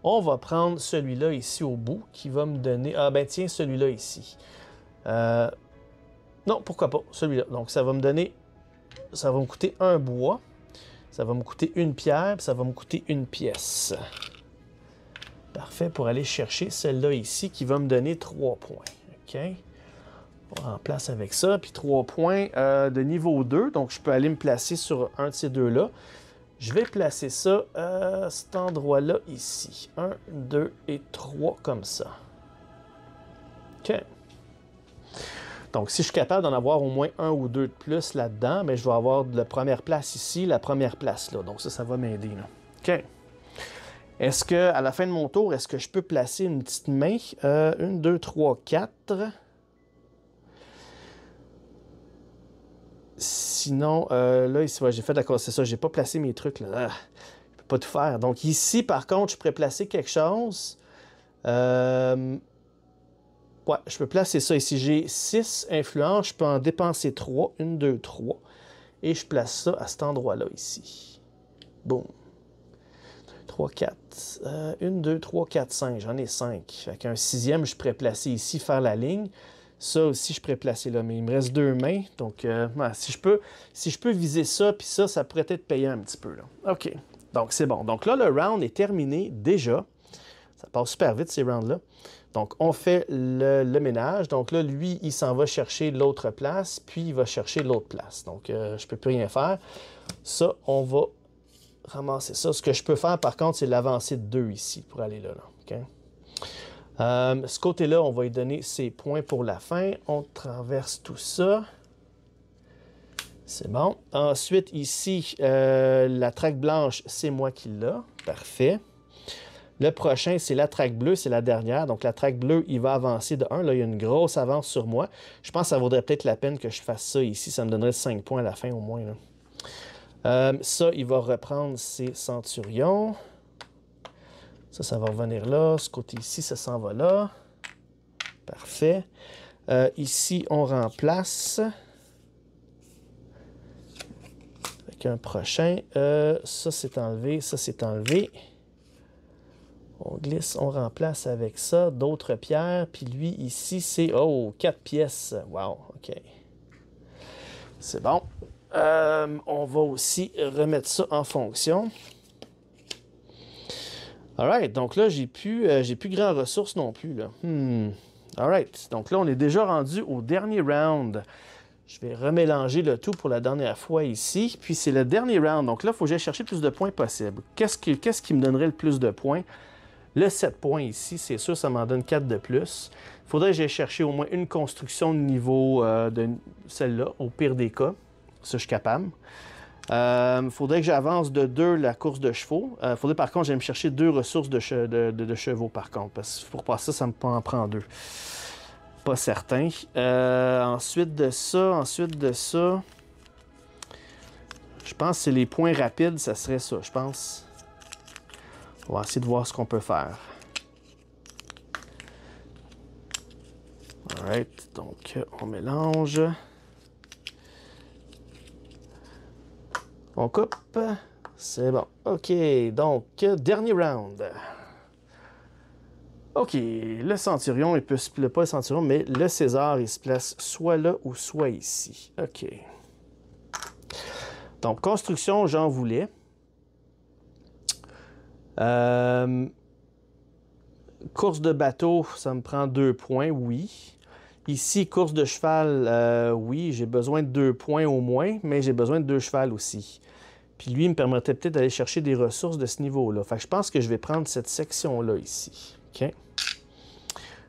On va prendre celui-là ici au bout, qui va me donner... Ah ben tiens, celui-là ici. Euh, non, pourquoi pas, celui-là. Donc ça va me donner... Ça va me coûter un bois, ça va me coûter une pierre, ça va me coûter une pièce. Parfait, pour aller chercher celle-là ici, qui va me donner trois points. OK en place avec ça. Puis trois points euh, de niveau 2, donc je peux aller me placer sur un de ces deux-là. Je vais placer ça à euh, cet endroit-là ici. 1, 2 et 3 comme ça. OK. Donc, si je suis capable d'en avoir au moins un ou deux de plus là-dedans, mais ben, je vais avoir de la première place ici, la première place là. Donc ça, ça va m'aider. OK. Est-ce que la fin de mon tour, est-ce que je peux placer une petite main? 1 euh, une, deux, trois, quatre. Sinon, euh, là, j'ai fait d'accord, c'est ça, j'ai pas placé mes trucs. Là. Ah, je peux pas tout faire. Donc ici, par contre, je pourrais placer quelque chose. Euh, ouais, je peux placer ça ici. J'ai 6 influences, je peux en dépenser 3. 1, 2, 3. Et je place ça à cet endroit-là ici. Boom! 3, 4. 1, 2, 3, 4, 5. J'en ai 5. Fait qu'un sixième, je pourrais placer ici, faire la ligne. Ça aussi, je pourrais placer là, mais il me reste deux mains. Donc, euh, si, je peux, si je peux viser ça, puis ça, ça pourrait être payant un petit peu. OK. Donc, c'est bon. Donc là, le round est terminé déjà. Ça passe super vite, ces rounds-là. Donc, on fait le, ménage. Donc là, lui, il s'en va chercher l'autre place, puis il va chercher l'autre place. Donc, euh, je ne peux plus rien faire. Ça, on va ramasser ça. Ce que je peux faire, par contre, c'est l'avancer de deux ici pour aller là. là. Euh, ce côté-là, on va lui donner ses points pour la fin. On traverse tout ça. C'est bon. Ensuite, ici, euh, la traque blanche, c'est moi qui l'ai. Parfait. Le prochain, c'est la traque bleue, c'est la dernière. Donc, la traque bleue, il va avancer de 1. Là, il y a une grosse avance sur moi. Je pense que ça vaudrait peut-être la peine que je fasse ça ici. Ça me donnerait 5 points à la fin au moins. Euh, ça, il va reprendre ses centurions. Ça, ça va revenir là. Ce côté-ci, ça s'en va là. Parfait. Euh, ici, on remplace avec un prochain. Euh, ça, c'est enlevé. Ça, c'est enlevé. On glisse, on remplace avec ça d'autres pierres. Puis lui, ici, c'est... Oh, quatre pièces. Wow, OK. C'est bon. Euh, on va aussi remettre ça en fonction. Alright, donc là, j'ai plus, euh, j'ai plus grand ressource non plus. Là. Hmm. donc là, on est déjà rendu au dernier round. Je vais remélanger le tout pour la dernière fois ici. Puis c'est le dernier round. Donc là, il faut que j'aille chercher le plus de points possible. Qu'est-ce qui, qu'est-ce qui, me donnerait le plus de points? Le 7 points ici, c'est sûr, ça m'en donne 4 de plus. Il faudrait que j'aille chercher au moins une construction de niveau euh, de celle-là, au pire des cas. Ça, je suis capable. Il euh, faudrait que j'avance de deux la course de chevaux. Il euh, faudrait par contre que j'aille me chercher deux ressources de, chevaux, par contre, parce que pour passer ça, ça me en prend deux. Pas certain. Euh, ensuite de ça, ensuite de ça. Je pense que c'est les points rapides, ça serait ça, je pense. On va essayer de voir ce qu'on peut faire. Alright, donc on mélange. On coupe. C'est bon. OK, donc, dernier round. OK, le centurion, il peut se placer, pas le centurion, mais le César, il se place soit là ou soit ici. OK. Donc, construction, j'en voulais. Euh, course de bateau, ça me prend deux points, oui. Ici, course de cheval, euh, oui, j'ai besoin de deux points au moins, mais j'ai besoin de deux chevals aussi. Puis lui, il me permettait peut-être d'aller chercher des ressources de ce niveau-là. Fait que je pense que je vais prendre cette section-là ici. OK?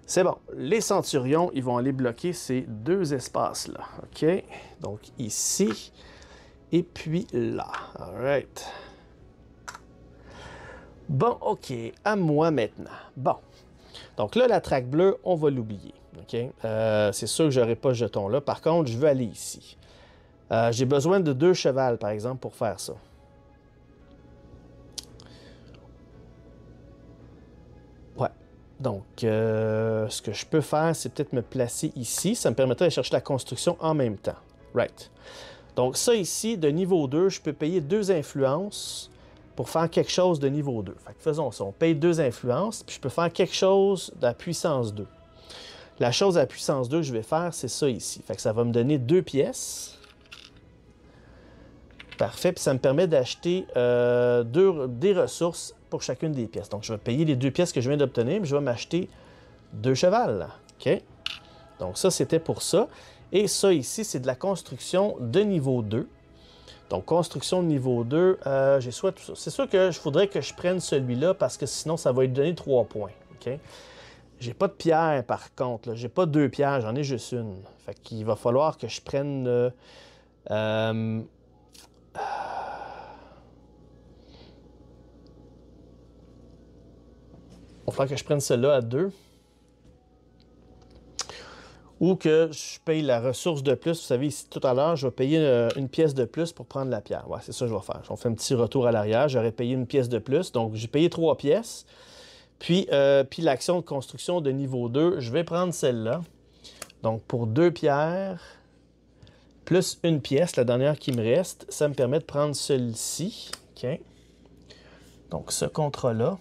C'est bon. Les centurions, ils vont aller bloquer ces deux espaces-là. OK? Donc ici et puis là. All right. Bon, OK. À moi maintenant. Bon. Donc là, la traque bleue, on va l'oublier. Euh, c'est sûr que je n'aurai pas ce jeton-là. Par contre, je veux aller ici. Euh, j'ai besoin de deux chevals, par exemple, pour faire ça. Ouais. Donc, euh, ce que je peux faire, c'est peut-être me placer ici. Ça me permettrait de chercher la construction en même temps. Right. Donc, ça ici, de niveau 2, je peux payer deux influences pour faire quelque chose de niveau 2. Fait faisons ça. On paye deux influences, puis je peux faire quelque chose de la puissance 2. La chose à puissance 2 que je vais faire, c'est ça ici. Fait que ça va me donner deux pièces. Parfait. Puis ça me permet d'acheter euh, des ressources pour chacune des pièces. Donc, je vais payer les deux pièces que je viens d'obtenir, mais je vais m'acheter deux chevals. OK? Donc, ça, c'était pour ça. Et ça ici, c'est de la construction de niveau 2. Donc, construction de niveau 2, euh, j'ai soit tout ça. C'est sûr que je voudrais que je prenne celui-là parce que sinon, ça va lui donner trois points. OK? J'ai pas de pierre, par contre. J'ai pas deux pierres, j'en ai juste une. Fait qu'il va falloir que je prenne... il euh, va falloir que je prenne celle-là à deux. Ou que je paye la ressource de plus. Vous savez, ici, tout à l'heure, je vais payer euh, une, pièce de plus pour prendre la pierre. Ouais, c'est ça que je vais faire. On fait un petit retour à l'arrière. J'aurais payé une pièce de plus. Donc, j'ai payé trois pièces. Euh, puis, l'action de construction de niveau 2, je vais prendre celle-là. Donc pour deux pierres, plus une pièce, la dernière qui me reste, ça me permet de prendre celle-ci. Donc ce contrat-là.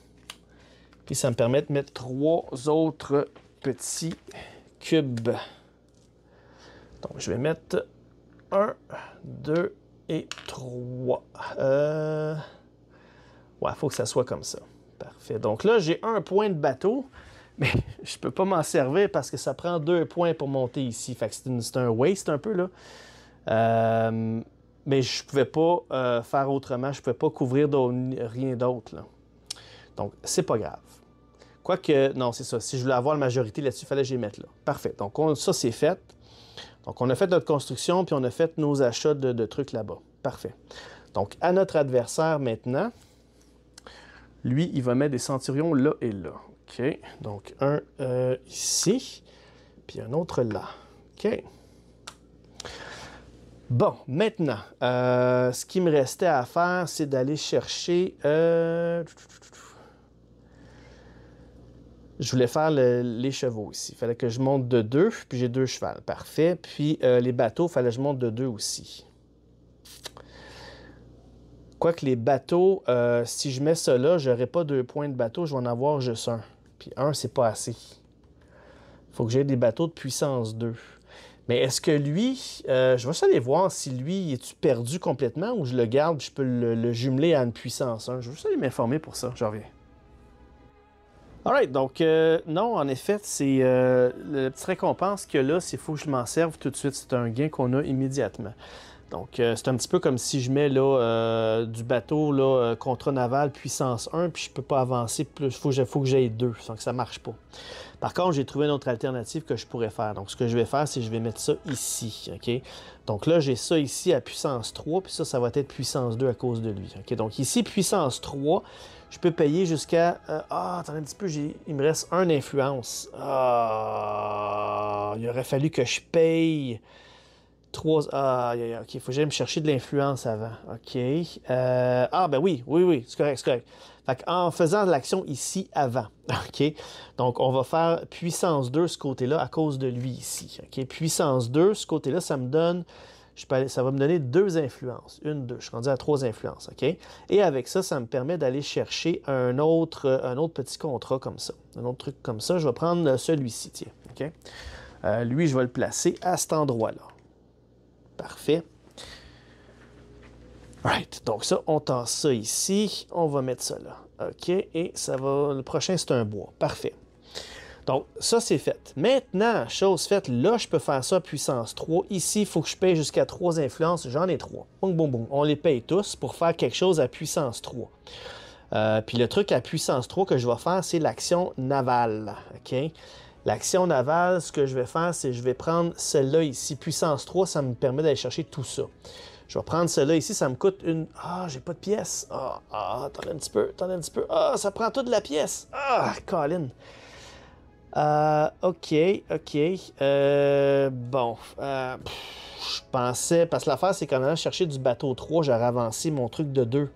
Puis ça me permet de mettre trois autres petits cubes. Donc je vais mettre un, deux et trois. Euh, ouais, il faut que ça soit comme ça. Parfait. Donc là, j'ai un point de bateau, mais je peux pas m'en servir parce que ça prend deux points pour monter ici. Fait que c'est un waste un peu, là. Euh, mais je ne pouvais pas euh, faire autrement. Je ne pouvais pas couvrir rien d'autre, là. Donc, c'est pas grave. Quoique, non, c'est ça. Si je voulais avoir la majorité là-dessus, il fallait que je mette là. Parfait. Donc, ça, c'est fait. Donc, on a fait notre construction, puis on a fait nos achats de trucs là-bas. Parfait. Donc, à notre adversaire maintenant, lui, il va mettre des centurions là et là. OK. Donc, un euh, ici, puis un autre là. OK. Bon, maintenant, euh, ce qui me restait à faire, c'est d'aller chercher... Euh, je voulais faire les chevaux ici. Il fallait que je monte de deux, puis j'ai deux chevals. Parfait. Puis les bateaux, il fallait que je monte de deux aussi. Quoique les bateaux, euh, si je mets ça là, n'aurai pas deux points de bateau, je vais en avoir juste un. Puis un, c'est pas assez. Faut que j'aie des bateaux de puissance 2. Mais est-ce que lui, euh, je vais juste aller voir si lui, est perdu complètement ou je le garde, je peux le, jumeler à une puissance 1. Je vais juste aller m'informer pour ça, je reviens. right, donc euh, non, en effet, c'est la petite récompense que là, s'il faut que je m'en serve tout de suite, c'est un gain qu'on a immédiatement. Donc, euh, c'est un petit peu comme si je mets là, euh, du bateau là, euh, contre naval puissance 1, puis je ne peux pas avancer plus. Il faut, que j'aille 2, sans que ça ne marche pas. Par contre, j'ai trouvé une autre alternative que je pourrais faire. Donc, ce que je vais faire, c'est que je vais mettre ça ici. Donc là, j'ai ça ici à puissance 3, puis ça, ça va être puissance 2 à cause de lui. Donc ici, puissance 3, je peux payer jusqu'à... ah, attendez un petit peu, il me reste un influence. Ah, il aurait fallu que je paye... Trois. Ah, OK, il faut que j'aille me chercher de l'influence avant. OK. Euh, ah, ben oui, oui, oui, c'est correct, c'est correct. en faisant de l'action ici avant. OK. Donc, on va faire puissance 2 ce côté-là à cause de lui ici. OK. Puissance 2, ce côté-là, ça me donne. Je ça va me donner deux influences. Une, deux. Je suis rendu à trois influences. OK. Et avec ça, ça me permet d'aller chercher un autre, un autre petit contrat comme ça. Un autre truc comme ça. Je vais prendre celui-ci. Euh, lui, je vais le placer à cet endroit-là. Parfait. Right. Donc ça, on tend ça ici. On va mettre ça là. OK. Et ça va... Le prochain, c'est un bois. Parfait. Donc, ça, c'est fait. Maintenant, chose faite, là, je peux faire ça à puissance 3. Ici, il faut que je paye jusqu'à 3 influences. J'en ai 3. Boum, boum, boum. On les paye tous pour faire quelque chose à puissance 3. Euh, puis le truc à puissance 3 que je vais faire, c'est l'action navale. OK? L'action navale, ce que je vais faire, c'est je vais prendre celle-là ici, puissance 3, ça me permet d'aller chercher tout ça. Je vais prendre celle-là ici, ça me coûte une... Ah, j'ai pas de pièce. Ah, ah, attendez un petit peu, attendez un petit peu. Ah, ça prend toute la pièce. Ah, Colin. Euh, ok, ok. Euh, bon, euh, je pensais... Parce que l'affaire, c'est qu'en allant chercher du bateau 3, j'aurais avancé mon truc de 2.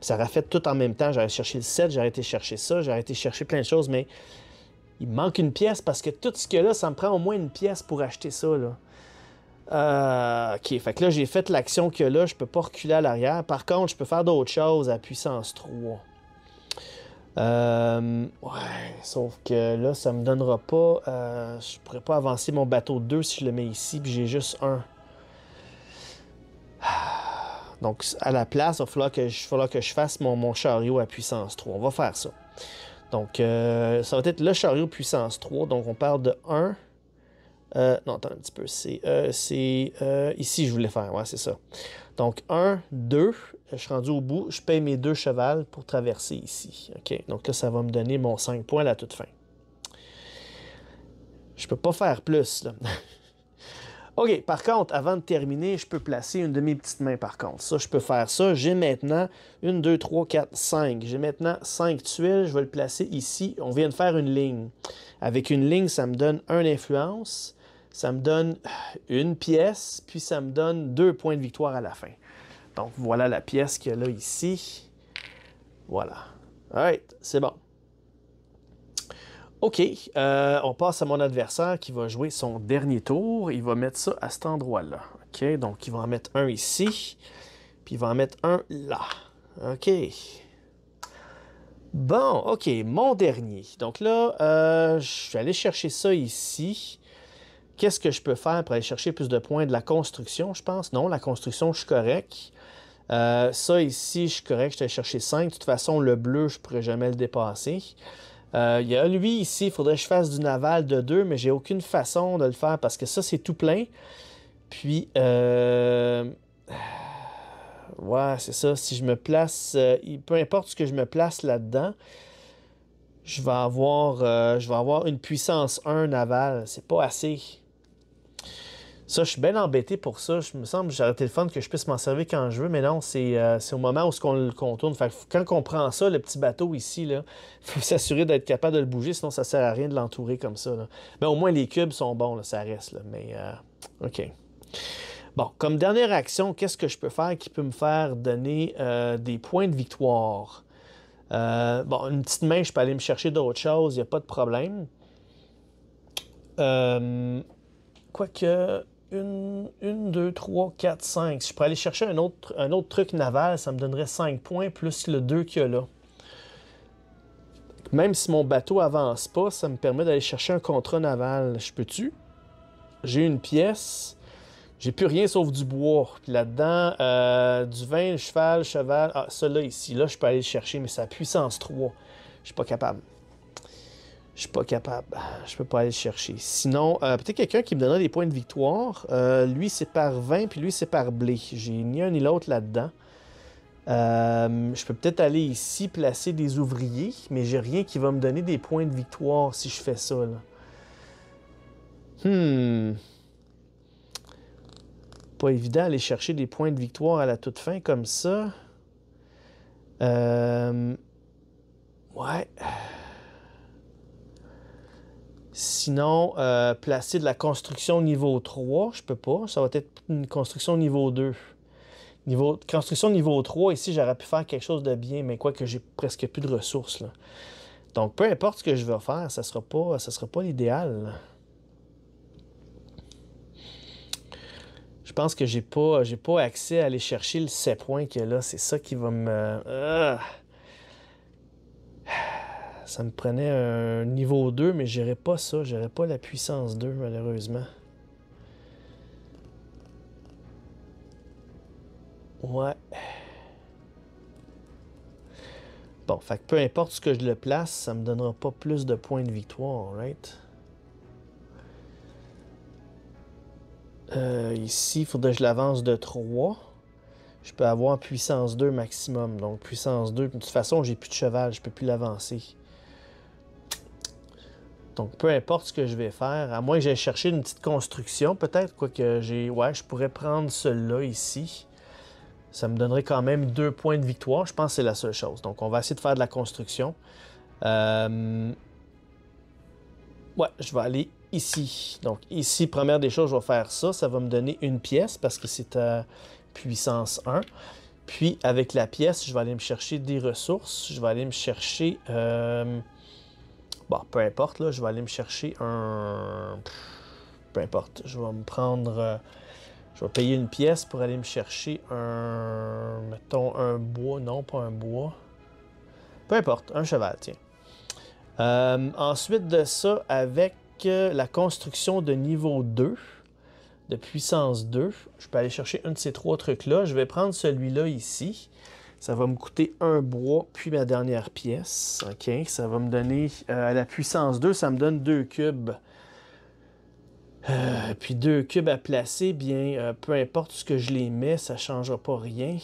ça aurait fait tout en même temps. J'aurais cherché le 7, j'aurais été chercher ça, j'aurais été chercher plein de choses, mais il me manque une pièce parce que tout ce que là, ça me prend au moins une pièce pour acheter ça. Là. Euh, ok, fait que là, j'ai fait l'action que là, je peux pas reculer à l'arrière. Par contre, je peux faire d'autres choses à puissance 3. Euh, ouais, sauf que là, ça me donnera pas. Euh, je pourrais pas avancer mon bateau 2 si je le mets ici, puis j'ai juste un. Donc, à la place, il va falloir que je, que je fasse mon, mon chariot à puissance 3. On va faire ça. Donc, euh, ça va être le chariot puissance 3. Donc, on parle de 1. Euh, non, attends un petit peu. Euh, c'est euh, ici je voulais faire. Ouais, c'est ça. Donc, 1, 2. Je suis rendu au bout. Je paye mes deux chevals pour traverser ici. OK. Donc, là, ça va me donner mon 5 points à la toute fin. Je peux pas faire plus, là. OK, par contre, avant de terminer, je peux placer une de mes petites mains par contre. Ça, je peux faire ça. J'ai maintenant une, deux, trois, quatre, cinq. J'ai maintenant cinq tuiles. Je vais le placer ici. On vient de faire une ligne. Avec une ligne, ça me donne un influence, ça me donne une pièce, puis ça me donne deux points de victoire à la fin. Donc, voilà la pièce qu'il y a là ici. Voilà. All right, c'est bon. OK, euh, on passe à mon adversaire qui va jouer son dernier tour. Il va mettre ça à cet endroit-là. OK, donc il va en mettre un ici, puis il va en mettre un là. OK. Bon, OK, mon dernier. Donc là, euh, je vais aller chercher ça ici. Qu'est-ce que je peux faire pour aller chercher plus de points de la construction, je pense? Non, la construction, je suis correct. Euh, ça ici, je suis correct, je vais chercher 5. De toute façon, le bleu, je ne pourrais jamais le dépasser. Euh, il y a lui ici, il faudrait que je fasse du naval de 2, mais j'ai aucune façon de le faire parce que ça, c'est tout plein. Puis, euh, ouais, c'est ça. Si je me place, euh, peu importe ce que je me place là-dedans, je vais avoir, je vais avoir une puissance 1 naval. C'est pas assez. Ça, je suis bien embêté pour ça. Je me semble, j'ai arrêté le fun que je puisse m'en servir quand je veux, mais non, c'est euh, au moment où on le contourne. quand on prend ça, le petit bateau ici, il faut s'assurer d'être capable de le bouger, sinon ça ne sert à rien de l'entourer comme ça. Mais ben, au moins, les cubes sont bons, là, ça reste. Là. Mais, euh, OK. Bon, comme dernière action, qu'est-ce que je peux faire qui peut me faire donner euh, des points de victoire? bon, une petite main, je peux aller me chercher d'autres choses, il n'y a pas de problème. Quoique, une, 2, deux, trois, quatre, cinq. Si je pourrais aller chercher un autre, un autre truc naval, ça me donnerait 5 points plus le 2 qu'il y a là. Même si mon bateau avance pas, ça me permet d'aller chercher un contrat naval. Je peux-tu? J'ai une pièce. J'ai plus rien sauf du bois. Puis là-dedans, euh, du vin, le cheval, le cheval. Ah, celui-là ici. Là, je peux aller le chercher, mais sa puissance 3. Je suis pas capable. Je suis pas capable. Je peux pas aller chercher. Sinon, euh, peut-être quelqu'un qui me donnera des points de victoire. Euh, lui, c'est par vin, puis lui, c'est par blé. J'ai ni un ni l'autre là-dedans. Euh, je peux peut-être aller ici placer des ouvriers, mais j'ai rien qui va me donner des points de victoire si je fais ça. Hmm. Pas évident aller chercher des points de victoire à la toute fin comme ça. Ouais. Sinon, euh, placer de la construction niveau 3, je peux pas. Ça va être une construction niveau 2. Niveau, construction niveau 3, ici, j'aurais pu faire quelque chose de bien, mais quoi que j'ai presque plus de ressources. Donc, peu importe ce que je vais faire, ça ne sera pas, pas l'idéal. Je pense que j'ai pas, pas accès à aller chercher le 7 points que là. C'est ça qui va me... Euh, ça me prenait un niveau 2, mais n'irais pas ça. J'aurais pas la puissance 2, malheureusement. Ouais. Bon, fait que peu importe ce que je le place, ça me donnera pas plus de points de victoire, right? Euh, ici, il faudrait que je l'avance de 3. Je peux avoir puissance 2 maximum. Donc, puissance 2, de toute façon, j'ai plus de cheval, je peux plus l'avancer. Donc, peu importe ce que je vais faire, à moins que j'aille chercher une petite construction, peut-être, quoique j'ai. Ouais, je pourrais prendre celle là ici. Ça me donnerait quand même deux points de victoire. Je pense que c'est la seule chose. Donc, on va essayer de faire de la construction. Euh, ouais, je vais aller ici. Donc, ici, première des choses, je vais faire ça. Ça va me donner une pièce parce que c'est à puissance 1. Puis, avec la pièce, je vais aller me chercher des ressources. Je vais aller me chercher. Euh, Bon, peu importe, là, je vais aller me chercher un. Peu importe. Je vais me prendre. Euh, je vais payer une pièce pour aller me chercher un. Mettons un bois. Non, pas un bois. Peu importe, un cheval, tiens. Euh, ensuite de ça, avec euh, la construction de niveau 2, de puissance 2, je peux aller chercher un de ces trois trucs-là. Je vais prendre celui-là ici. Ça va me coûter un bois, puis ma dernière pièce. OK, ça va me donner euh, à la puissance 2, ça me donne deux cubes. Euh, puis deux cubes à placer, bien, euh, peu importe ce que je les mets, ça ne changera pas rien.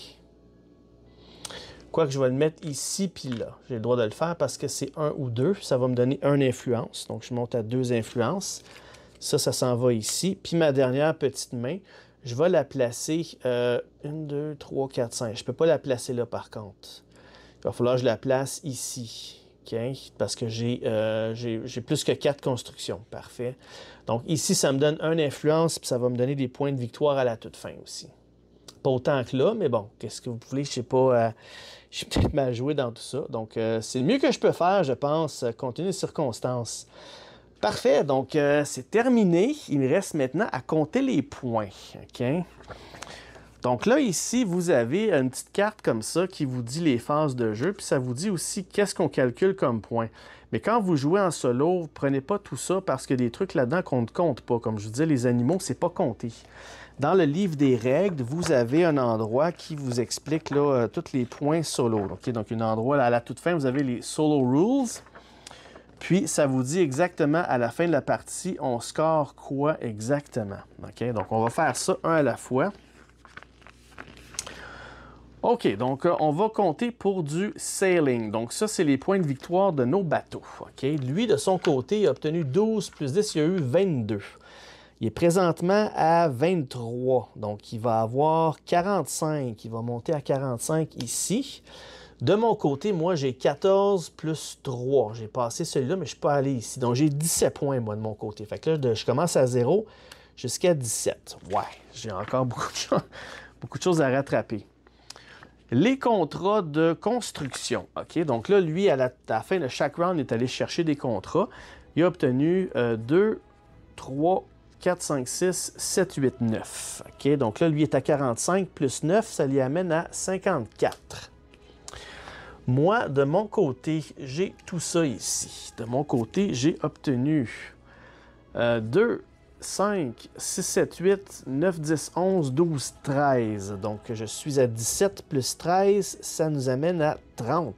que je vais le mettre ici, puis là. J'ai le droit de le faire parce que c'est un ou deux. Ça va me donner un influence. Donc, je monte à deux influences. Ça, ça s'en va ici. Puis ma dernière petite main, je vais la placer 1, 2, 3, 4, 5. Je ne peux pas la placer là par contre. Il va falloir que je la place ici. Parce que j'ai euh, plus que 4 constructions. Parfait. Donc ici, ça me donne un influence, puis ça va me donner des points de victoire à la toute fin aussi. Pas autant que là, mais bon, qu'est-ce que vous voulez? Je ne sais pas. Euh, je suis peut-être mal joué dans tout ça. Donc, euh, c'est le mieux que je peux faire, je pense, compte tenu des circonstances. Parfait, donc euh, c'est terminé. Il me reste maintenant à compter les points. Donc là, ici, vous avez une petite carte comme ça qui vous dit les phases de jeu, puis ça vous dit aussi qu'est-ce qu'on calcule comme points. Mais quand vous jouez en solo, vous prenez pas tout ça parce que des trucs là-dedans qu'on ne compte pas. Comme je vous disais, les animaux, c'est pas compté. Dans le livre des règles, vous avez un endroit qui vous explique là, euh, tous les points solo. Donc, un endroit à la toute fin, vous avez les solo rules. Puis, ça vous dit exactement à la fin de la partie, on score quoi exactement. OK? Donc, on va faire ça un à la fois. OK, donc euh, on va compter pour du sailing. Donc ça, c'est les points de victoire de nos bateaux. OK, lui, de son côté, il a obtenu 12 plus 10, il a eu 22. Il est présentement à 23, donc il va avoir 45. Il va monter à 45 ici. De mon côté, moi, j'ai 14 plus 3. J'ai passé celui-là, mais je ne suis pas allé ici. Donc, j'ai 17 points, moi, de mon côté. Fait que je commence à 0 jusqu'à 17. Ouais, j'ai encore beaucoup de, choses, beaucoup de choses à rattraper. Les contrats de construction. OK, donc là, lui, à la, fin de chaque round, est allé chercher des contrats. Il a obtenu 2, 3, 4, 5, 6, 7, 8, 9. OK, donc là, lui est à 45 plus 9, ça lui amène à 54. Moi, de mon côté, j'ai tout ça ici. De mon côté, j'ai obtenu 2, 5, 6, 7, 8, 9, 10, 11, 12, 13. Donc, je suis à 17 plus 13, ça nous amène à 30.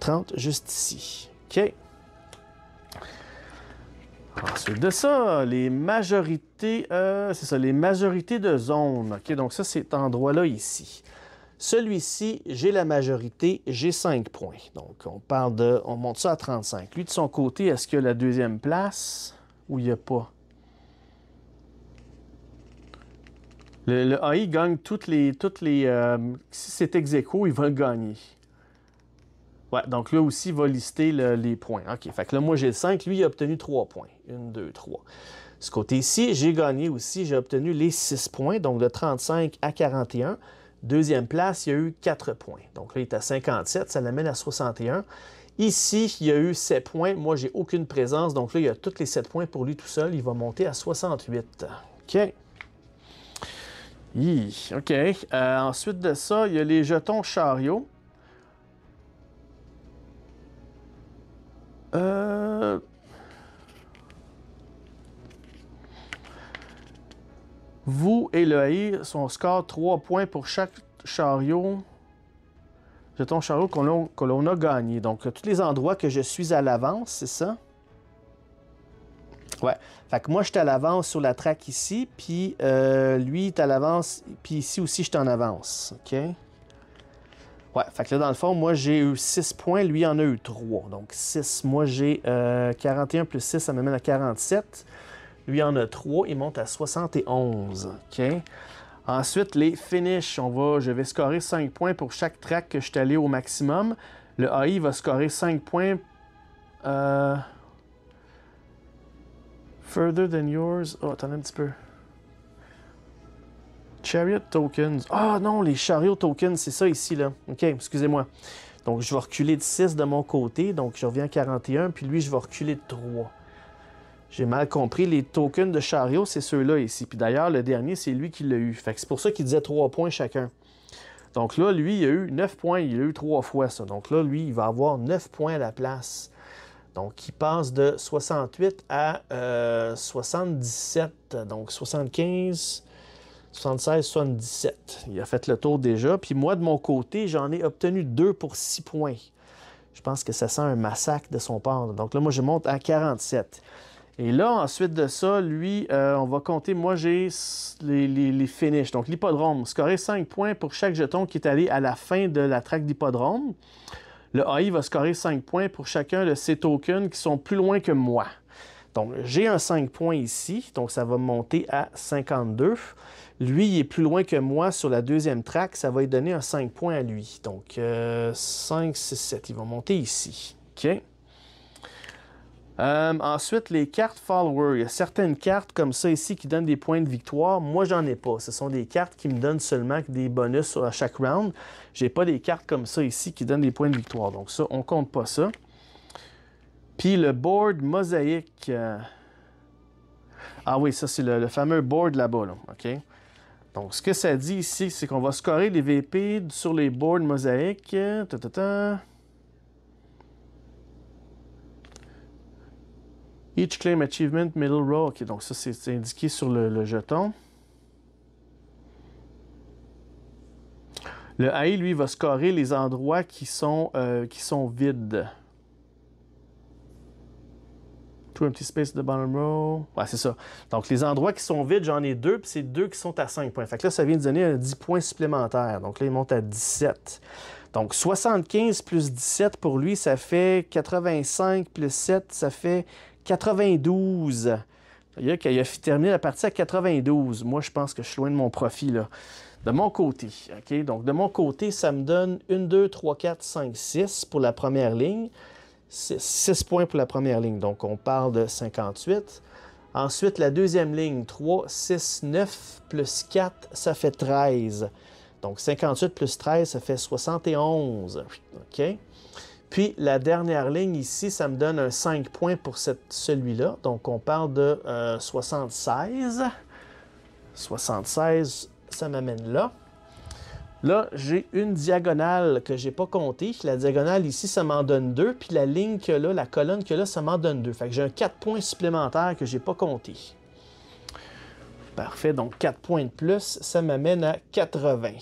30 juste ici. OK. Ensuite de ça, les majorités, euh, c'est ça, les majorités de zone. OK, donc ça, c'est cet endroit-là ici. Celui-ci, j'ai la majorité, j'ai 5 points. Donc, on parle de. On monte ça à 35. Lui, de son côté, est-ce qu'il a la deuxième place ou il n'y a pas? Le, AI gagne toutes les. Toutes euh, si c'est ex aequo, il va gagner. Ouais, donc là aussi, il va lister les points. OK, fait que là, moi, j'ai 5. Lui, il a obtenu 3 points. 1, 2, 3. Ce côté-ci, j'ai gagné aussi. J'ai obtenu les 6 points, donc de 35 à 41. Deuxième place, il y a eu 4 points. Donc là, il est à 57, ça l'amène à 61. Ici, il y a eu 7 points. Moi, j'ai aucune présence. Donc là, il y a tous les 7 points pour lui tout seul. Il va monter à 68. OK. OK. Euh, ensuite de ça, il y a les jetons chariots. Euh, Vous et le son score 3 points pour chaque chariot. ton chariot que l'on a gagné. Donc, euh, tous les endroits que je suis à l'avance, c'est ça? Ouais. Fait que moi, suis à l'avance sur la traque ici, puis euh, lui, il est à l'avance, puis ici aussi, j'étais en avance. OK? Ouais, fait que là, dans le fond, moi, j'ai eu 6 points, lui en a eu 3. Donc, 6. Moi, j'ai 41 euh, plus 6, ça m'amène à 47. Lui en a 3, il monte à 71. Ok. Ensuite, les finishes. va, je vais scorer 5 points pour chaque track que je suis allé au maximum. Le AI va scorer 5 points. Euh, further than yours. Oh, attendez un petit peu. Chariot tokens. Ah non, les chariot tokens, c'est ça ici, là. OK, excusez-moi. Donc, je vais reculer de 6 de mon côté. Donc, je reviens à 41. Puis lui, je vais reculer de 3. J'ai mal compris, les tokens de chariot, c'est ceux-là ici. Puis d'ailleurs, le dernier, c'est lui qui l'a eu. Fait que c'est pour ça qu'il disait trois points chacun. Donc là, lui, il a eu 9 points, il a eu trois fois ça. Donc là, lui, il va avoir 9 points à la place. Donc, il passe de 68 à 77. Euh, Donc, 75, 76, 77. Il a fait le tour déjà. Puis moi, de mon côté, j'en ai obtenu deux pour 6 points. Je pense que ça sent un massacre de son part. Donc là, moi, je monte à 47. Et là, ensuite de ça, lui, euh, on va compter, moi j'ai les, les, finishes. Donc l'hippodrome, scorer 5 points pour chaque jeton qui est allé à la fin de la traque d'hippodrome. Le AI va scorer 5 points pour chacun de ses tokens qui sont plus loin que moi. Donc j'ai un 5 points ici, donc ça va monter à 52. Lui, il est plus loin que moi sur la deuxième traque, ça va lui donner un 5 points à lui. Donc 5, 6, 7, il va monter ici. OK? Euh, ensuite, les cartes follower. Il y a certaines cartes comme ça ici qui donnent des points de victoire. Moi, j'en ai pas. Ce sont des cartes qui me donnent seulement des bonus à chaque round. J'ai pas des cartes comme ça ici qui donnent des points de victoire. Donc ça, on compte pas ça. Puis le board mosaïque. Euh, ah oui, ça c'est le, fameux board là-bas. OK? Donc ce que ça dit ici, c'est qu'on va scorer les VP sur les boards mosaïques. Ta Each claim achievement middle row. OK, donc ça, c'est indiqué sur le, jeton. Le AI, lui, va scorer les endroits qui sont, euh, qui sont vides. Two empty space de bottom row. Ouais, c'est ça. Donc, les endroits qui sont vides, j'en ai deux, puis c'est deux qui sont à 5 points. Fait que là, ça vient de donner un 10 points supplémentaires. Donc là, il monte à 17. Donc, 75 plus 17 pour lui, ça fait 85 plus 7, ça fait 92. Il a terminé la partie à 92. Moi, je pense que je suis loin de mon profit, là. De mon côté, OK? Donc, de mon côté, ça me donne 1, 2, 3, 4, 5, 6 pour la première ligne. 6 points pour la première ligne. Donc, on parle de 58. Ensuite, la deuxième ligne, 3, 6, 9 plus 4, ça fait 13. Donc, 58 plus 13, ça fait 71. OK? Puis la dernière ligne ici, ça me donne un 5 points pour celui-là. Donc on parle de 76. Euh, 76, ça m'amène là. Là, j'ai une diagonale que j'ai pas comptée. La diagonale ici, ça m'en donne 2. Puis la ligne que là, la colonne que là, ça m'en donne 2. Fait que j'ai un 4 points supplémentaires que j'ai pas compté. Parfait, donc 4 points de plus, ça m'amène à 80.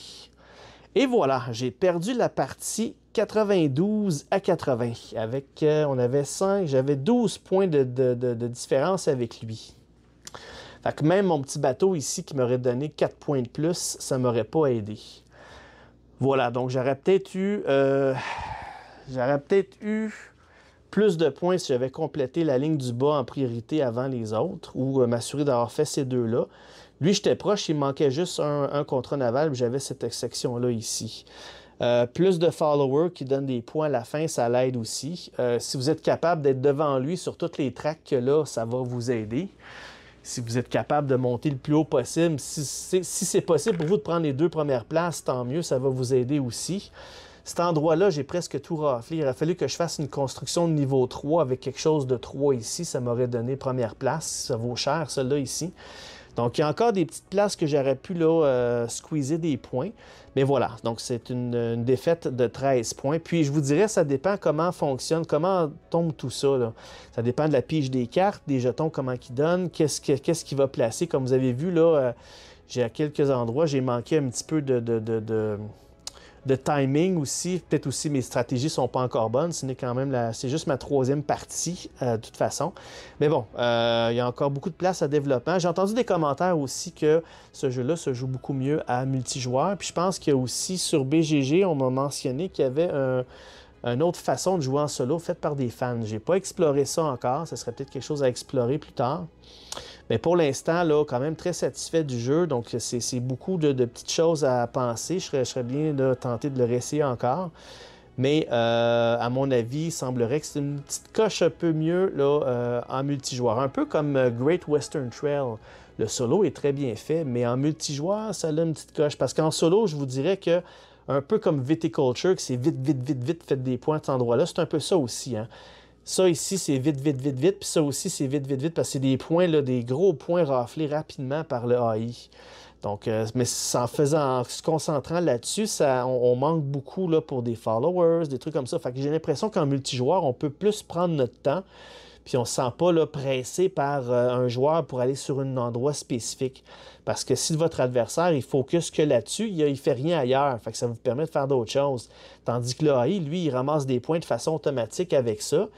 Et voilà, j'ai perdu la partie 92 à 80. Avec, euh, on avait 5, j'avais 12 points de, différence avec lui. Fait que même mon petit bateau ici qui m'aurait donné 4 points de plus, ça m'aurait pas aidé. Voilà, donc j'aurais peut-être eu, euh, j'aurais peut-être eu plus de points si j'avais complété la ligne du bas en priorité avant les autres ou euh, m'assurer d'avoir fait ces deux-là. Lui, j'étais proche, il manquait juste un, un contre naval, j'avais cette section-là ici. Euh, plus de followers qui donnent des points à la fin, ça l'aide aussi. Euh, si vous êtes capable d'être devant lui sur toutes les tracks que là, ça va vous aider. Si vous êtes capable de monter le plus haut possible, si c'est possible pour vous de prendre les deux premières places, tant mieux, ça va vous aider aussi cet endroit-là, j'ai presque tout raflé. Il a fallu que je fasse une construction de niveau 3 avec quelque chose de 3 ici. Ça m'aurait donné première place. Ça vaut cher, celle-là ici. Donc, il y a encore des petites places que j'aurais pu là, euh, squeezer des points. Mais voilà, donc c'est une, défaite de 13 points. Puis je vous dirais, ça dépend comment fonctionne, comment tombe tout ça. Ça dépend de la pige des cartes, des jetons, comment ils donnent, qu'est-ce qu'est-ce va placer. Comme vous avez vu, là, euh, j'ai à quelques endroits, j'ai manqué un petit peu de de timing aussi. Peut-être aussi mes stratégies ne sont pas encore bonnes. Ce n'est quand même c'est juste ma troisième partie euh, de toute façon. Mais bon, euh, il y a encore beaucoup de place à développement. J'ai entendu des commentaires aussi que ce jeu-là se joue beaucoup mieux à multijoueur. Puis je pense qu'il y a aussi sur BGG, on m'a mentionné qu'il y avait un une autre façon de jouer en solo faite par des fans. J'ai pas exploré ça encore, ce serait peut-être quelque chose à explorer plus tard. Mais pour l'instant, là, quand même très satisfait du jeu. Donc, c'est beaucoup de, petites choses à penser. Je serais, bien de tenté de le réessayer encore. Mais euh, à mon avis, il semblerait que c'est une petite coche un peu mieux là, euh, en multijoueur. Un peu comme euh, Great Western Trail. Le solo est très bien fait, mais en multijoueur, ça a une petite coche. Parce qu'en solo, je vous dirais que un peu comme Viticulture, que c'est vite, vite, vite, vite, faites des points à cet endroit-là. C'est un peu ça aussi. Hein. Ça ici, c'est vite, vite, vite, vite. Puis ça aussi, c'est vite, vite, vite, parce que c'est des points, là, des gros points raflés rapidement par le AI. Donc, euh, mais en faisant, se concentrant là-dessus, ça, on, manque beaucoup là, pour des followers, des trucs comme ça. Fait que j'ai l'impression qu'en multijoueur, on peut plus prendre notre temps puis on ne se sent pas là, pressé par euh, un joueur pour aller sur un endroit spécifique. Parce que si votre adversaire, il focus que là-dessus, il ne fait rien ailleurs. Fait que ça vous permet de faire d'autres choses. Tandis que l'AI, lui, il ramasse des points de façon automatique avec ça.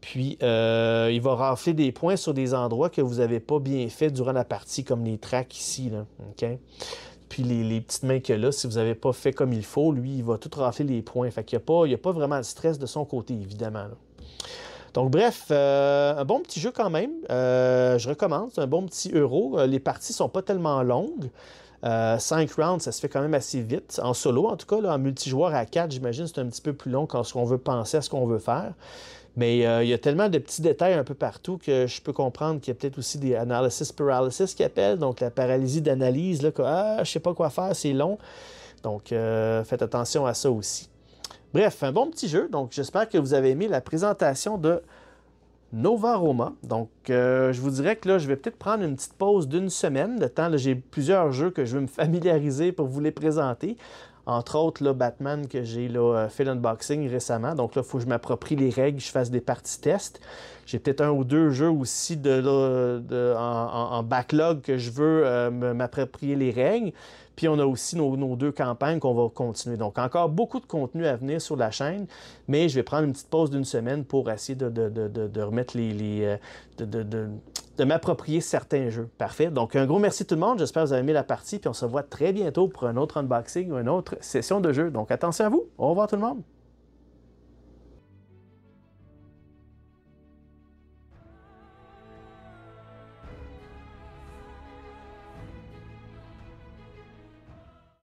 Puis, euh, il va rafler des points sur des endroits que vous n'avez pas bien fait durant la partie, comme les tracks ici. Puis, les, petites mains que là, si vous n'avez pas fait comme il faut, lui, il va tout rafler les points. Fait qu'il n'y a, pas vraiment de stress de son côté, évidemment. Donc, bref, euh, un bon petit jeu quand même. Euh, je recommande. C'est un bon petit euro. Euh, les parties ne sont pas tellement longues. 5 rounds, ça se fait quand même assez vite. En solo, en tout cas, en multijoueur à 4, j'imagine c'est un petit peu plus long quand on veut penser à ce qu'on veut faire. Mais il y a tellement de petits détails un peu partout que je peux comprendre qu'il y a peut-être aussi des analysis paralysis qui appellent, donc la paralysie d'analyse, là, que, ah, je sais pas quoi faire, c'est long. Donc, faites attention à ça aussi. Bref, un bon petit jeu. Donc, j'espère que vous avez aimé la présentation de Nova Roma. Donc, euh, je vous dirais que là, je vais peut-être prendre une petite pause d'une semaine. Le temps, j'ai plusieurs jeux que je veux me familiariser pour vous les présenter. Entre autres, le Batman que j'ai euh, fait l'unboxing récemment. Donc là, il faut que je m'approprie les règles, je fasse des parties tests. J'ai peut-être un ou deux jeux aussi en, backlog que je veux euh, m'approprier les règles. Puis on a aussi nos, deux campagnes qu'on va continuer. Donc encore beaucoup de contenu à venir sur la chaîne, mais je vais prendre une petite pause d'une semaine pour essayer de, remettre les... Euh, de m'approprier certains jeux. Parfait. Donc, un gros merci tout le monde. J'espère que vous avez aimé la partie. Puis on se voit très bientôt pour un autre unboxing ou une autre session de jeu. Donc, attention à vous. Au revoir tout le monde.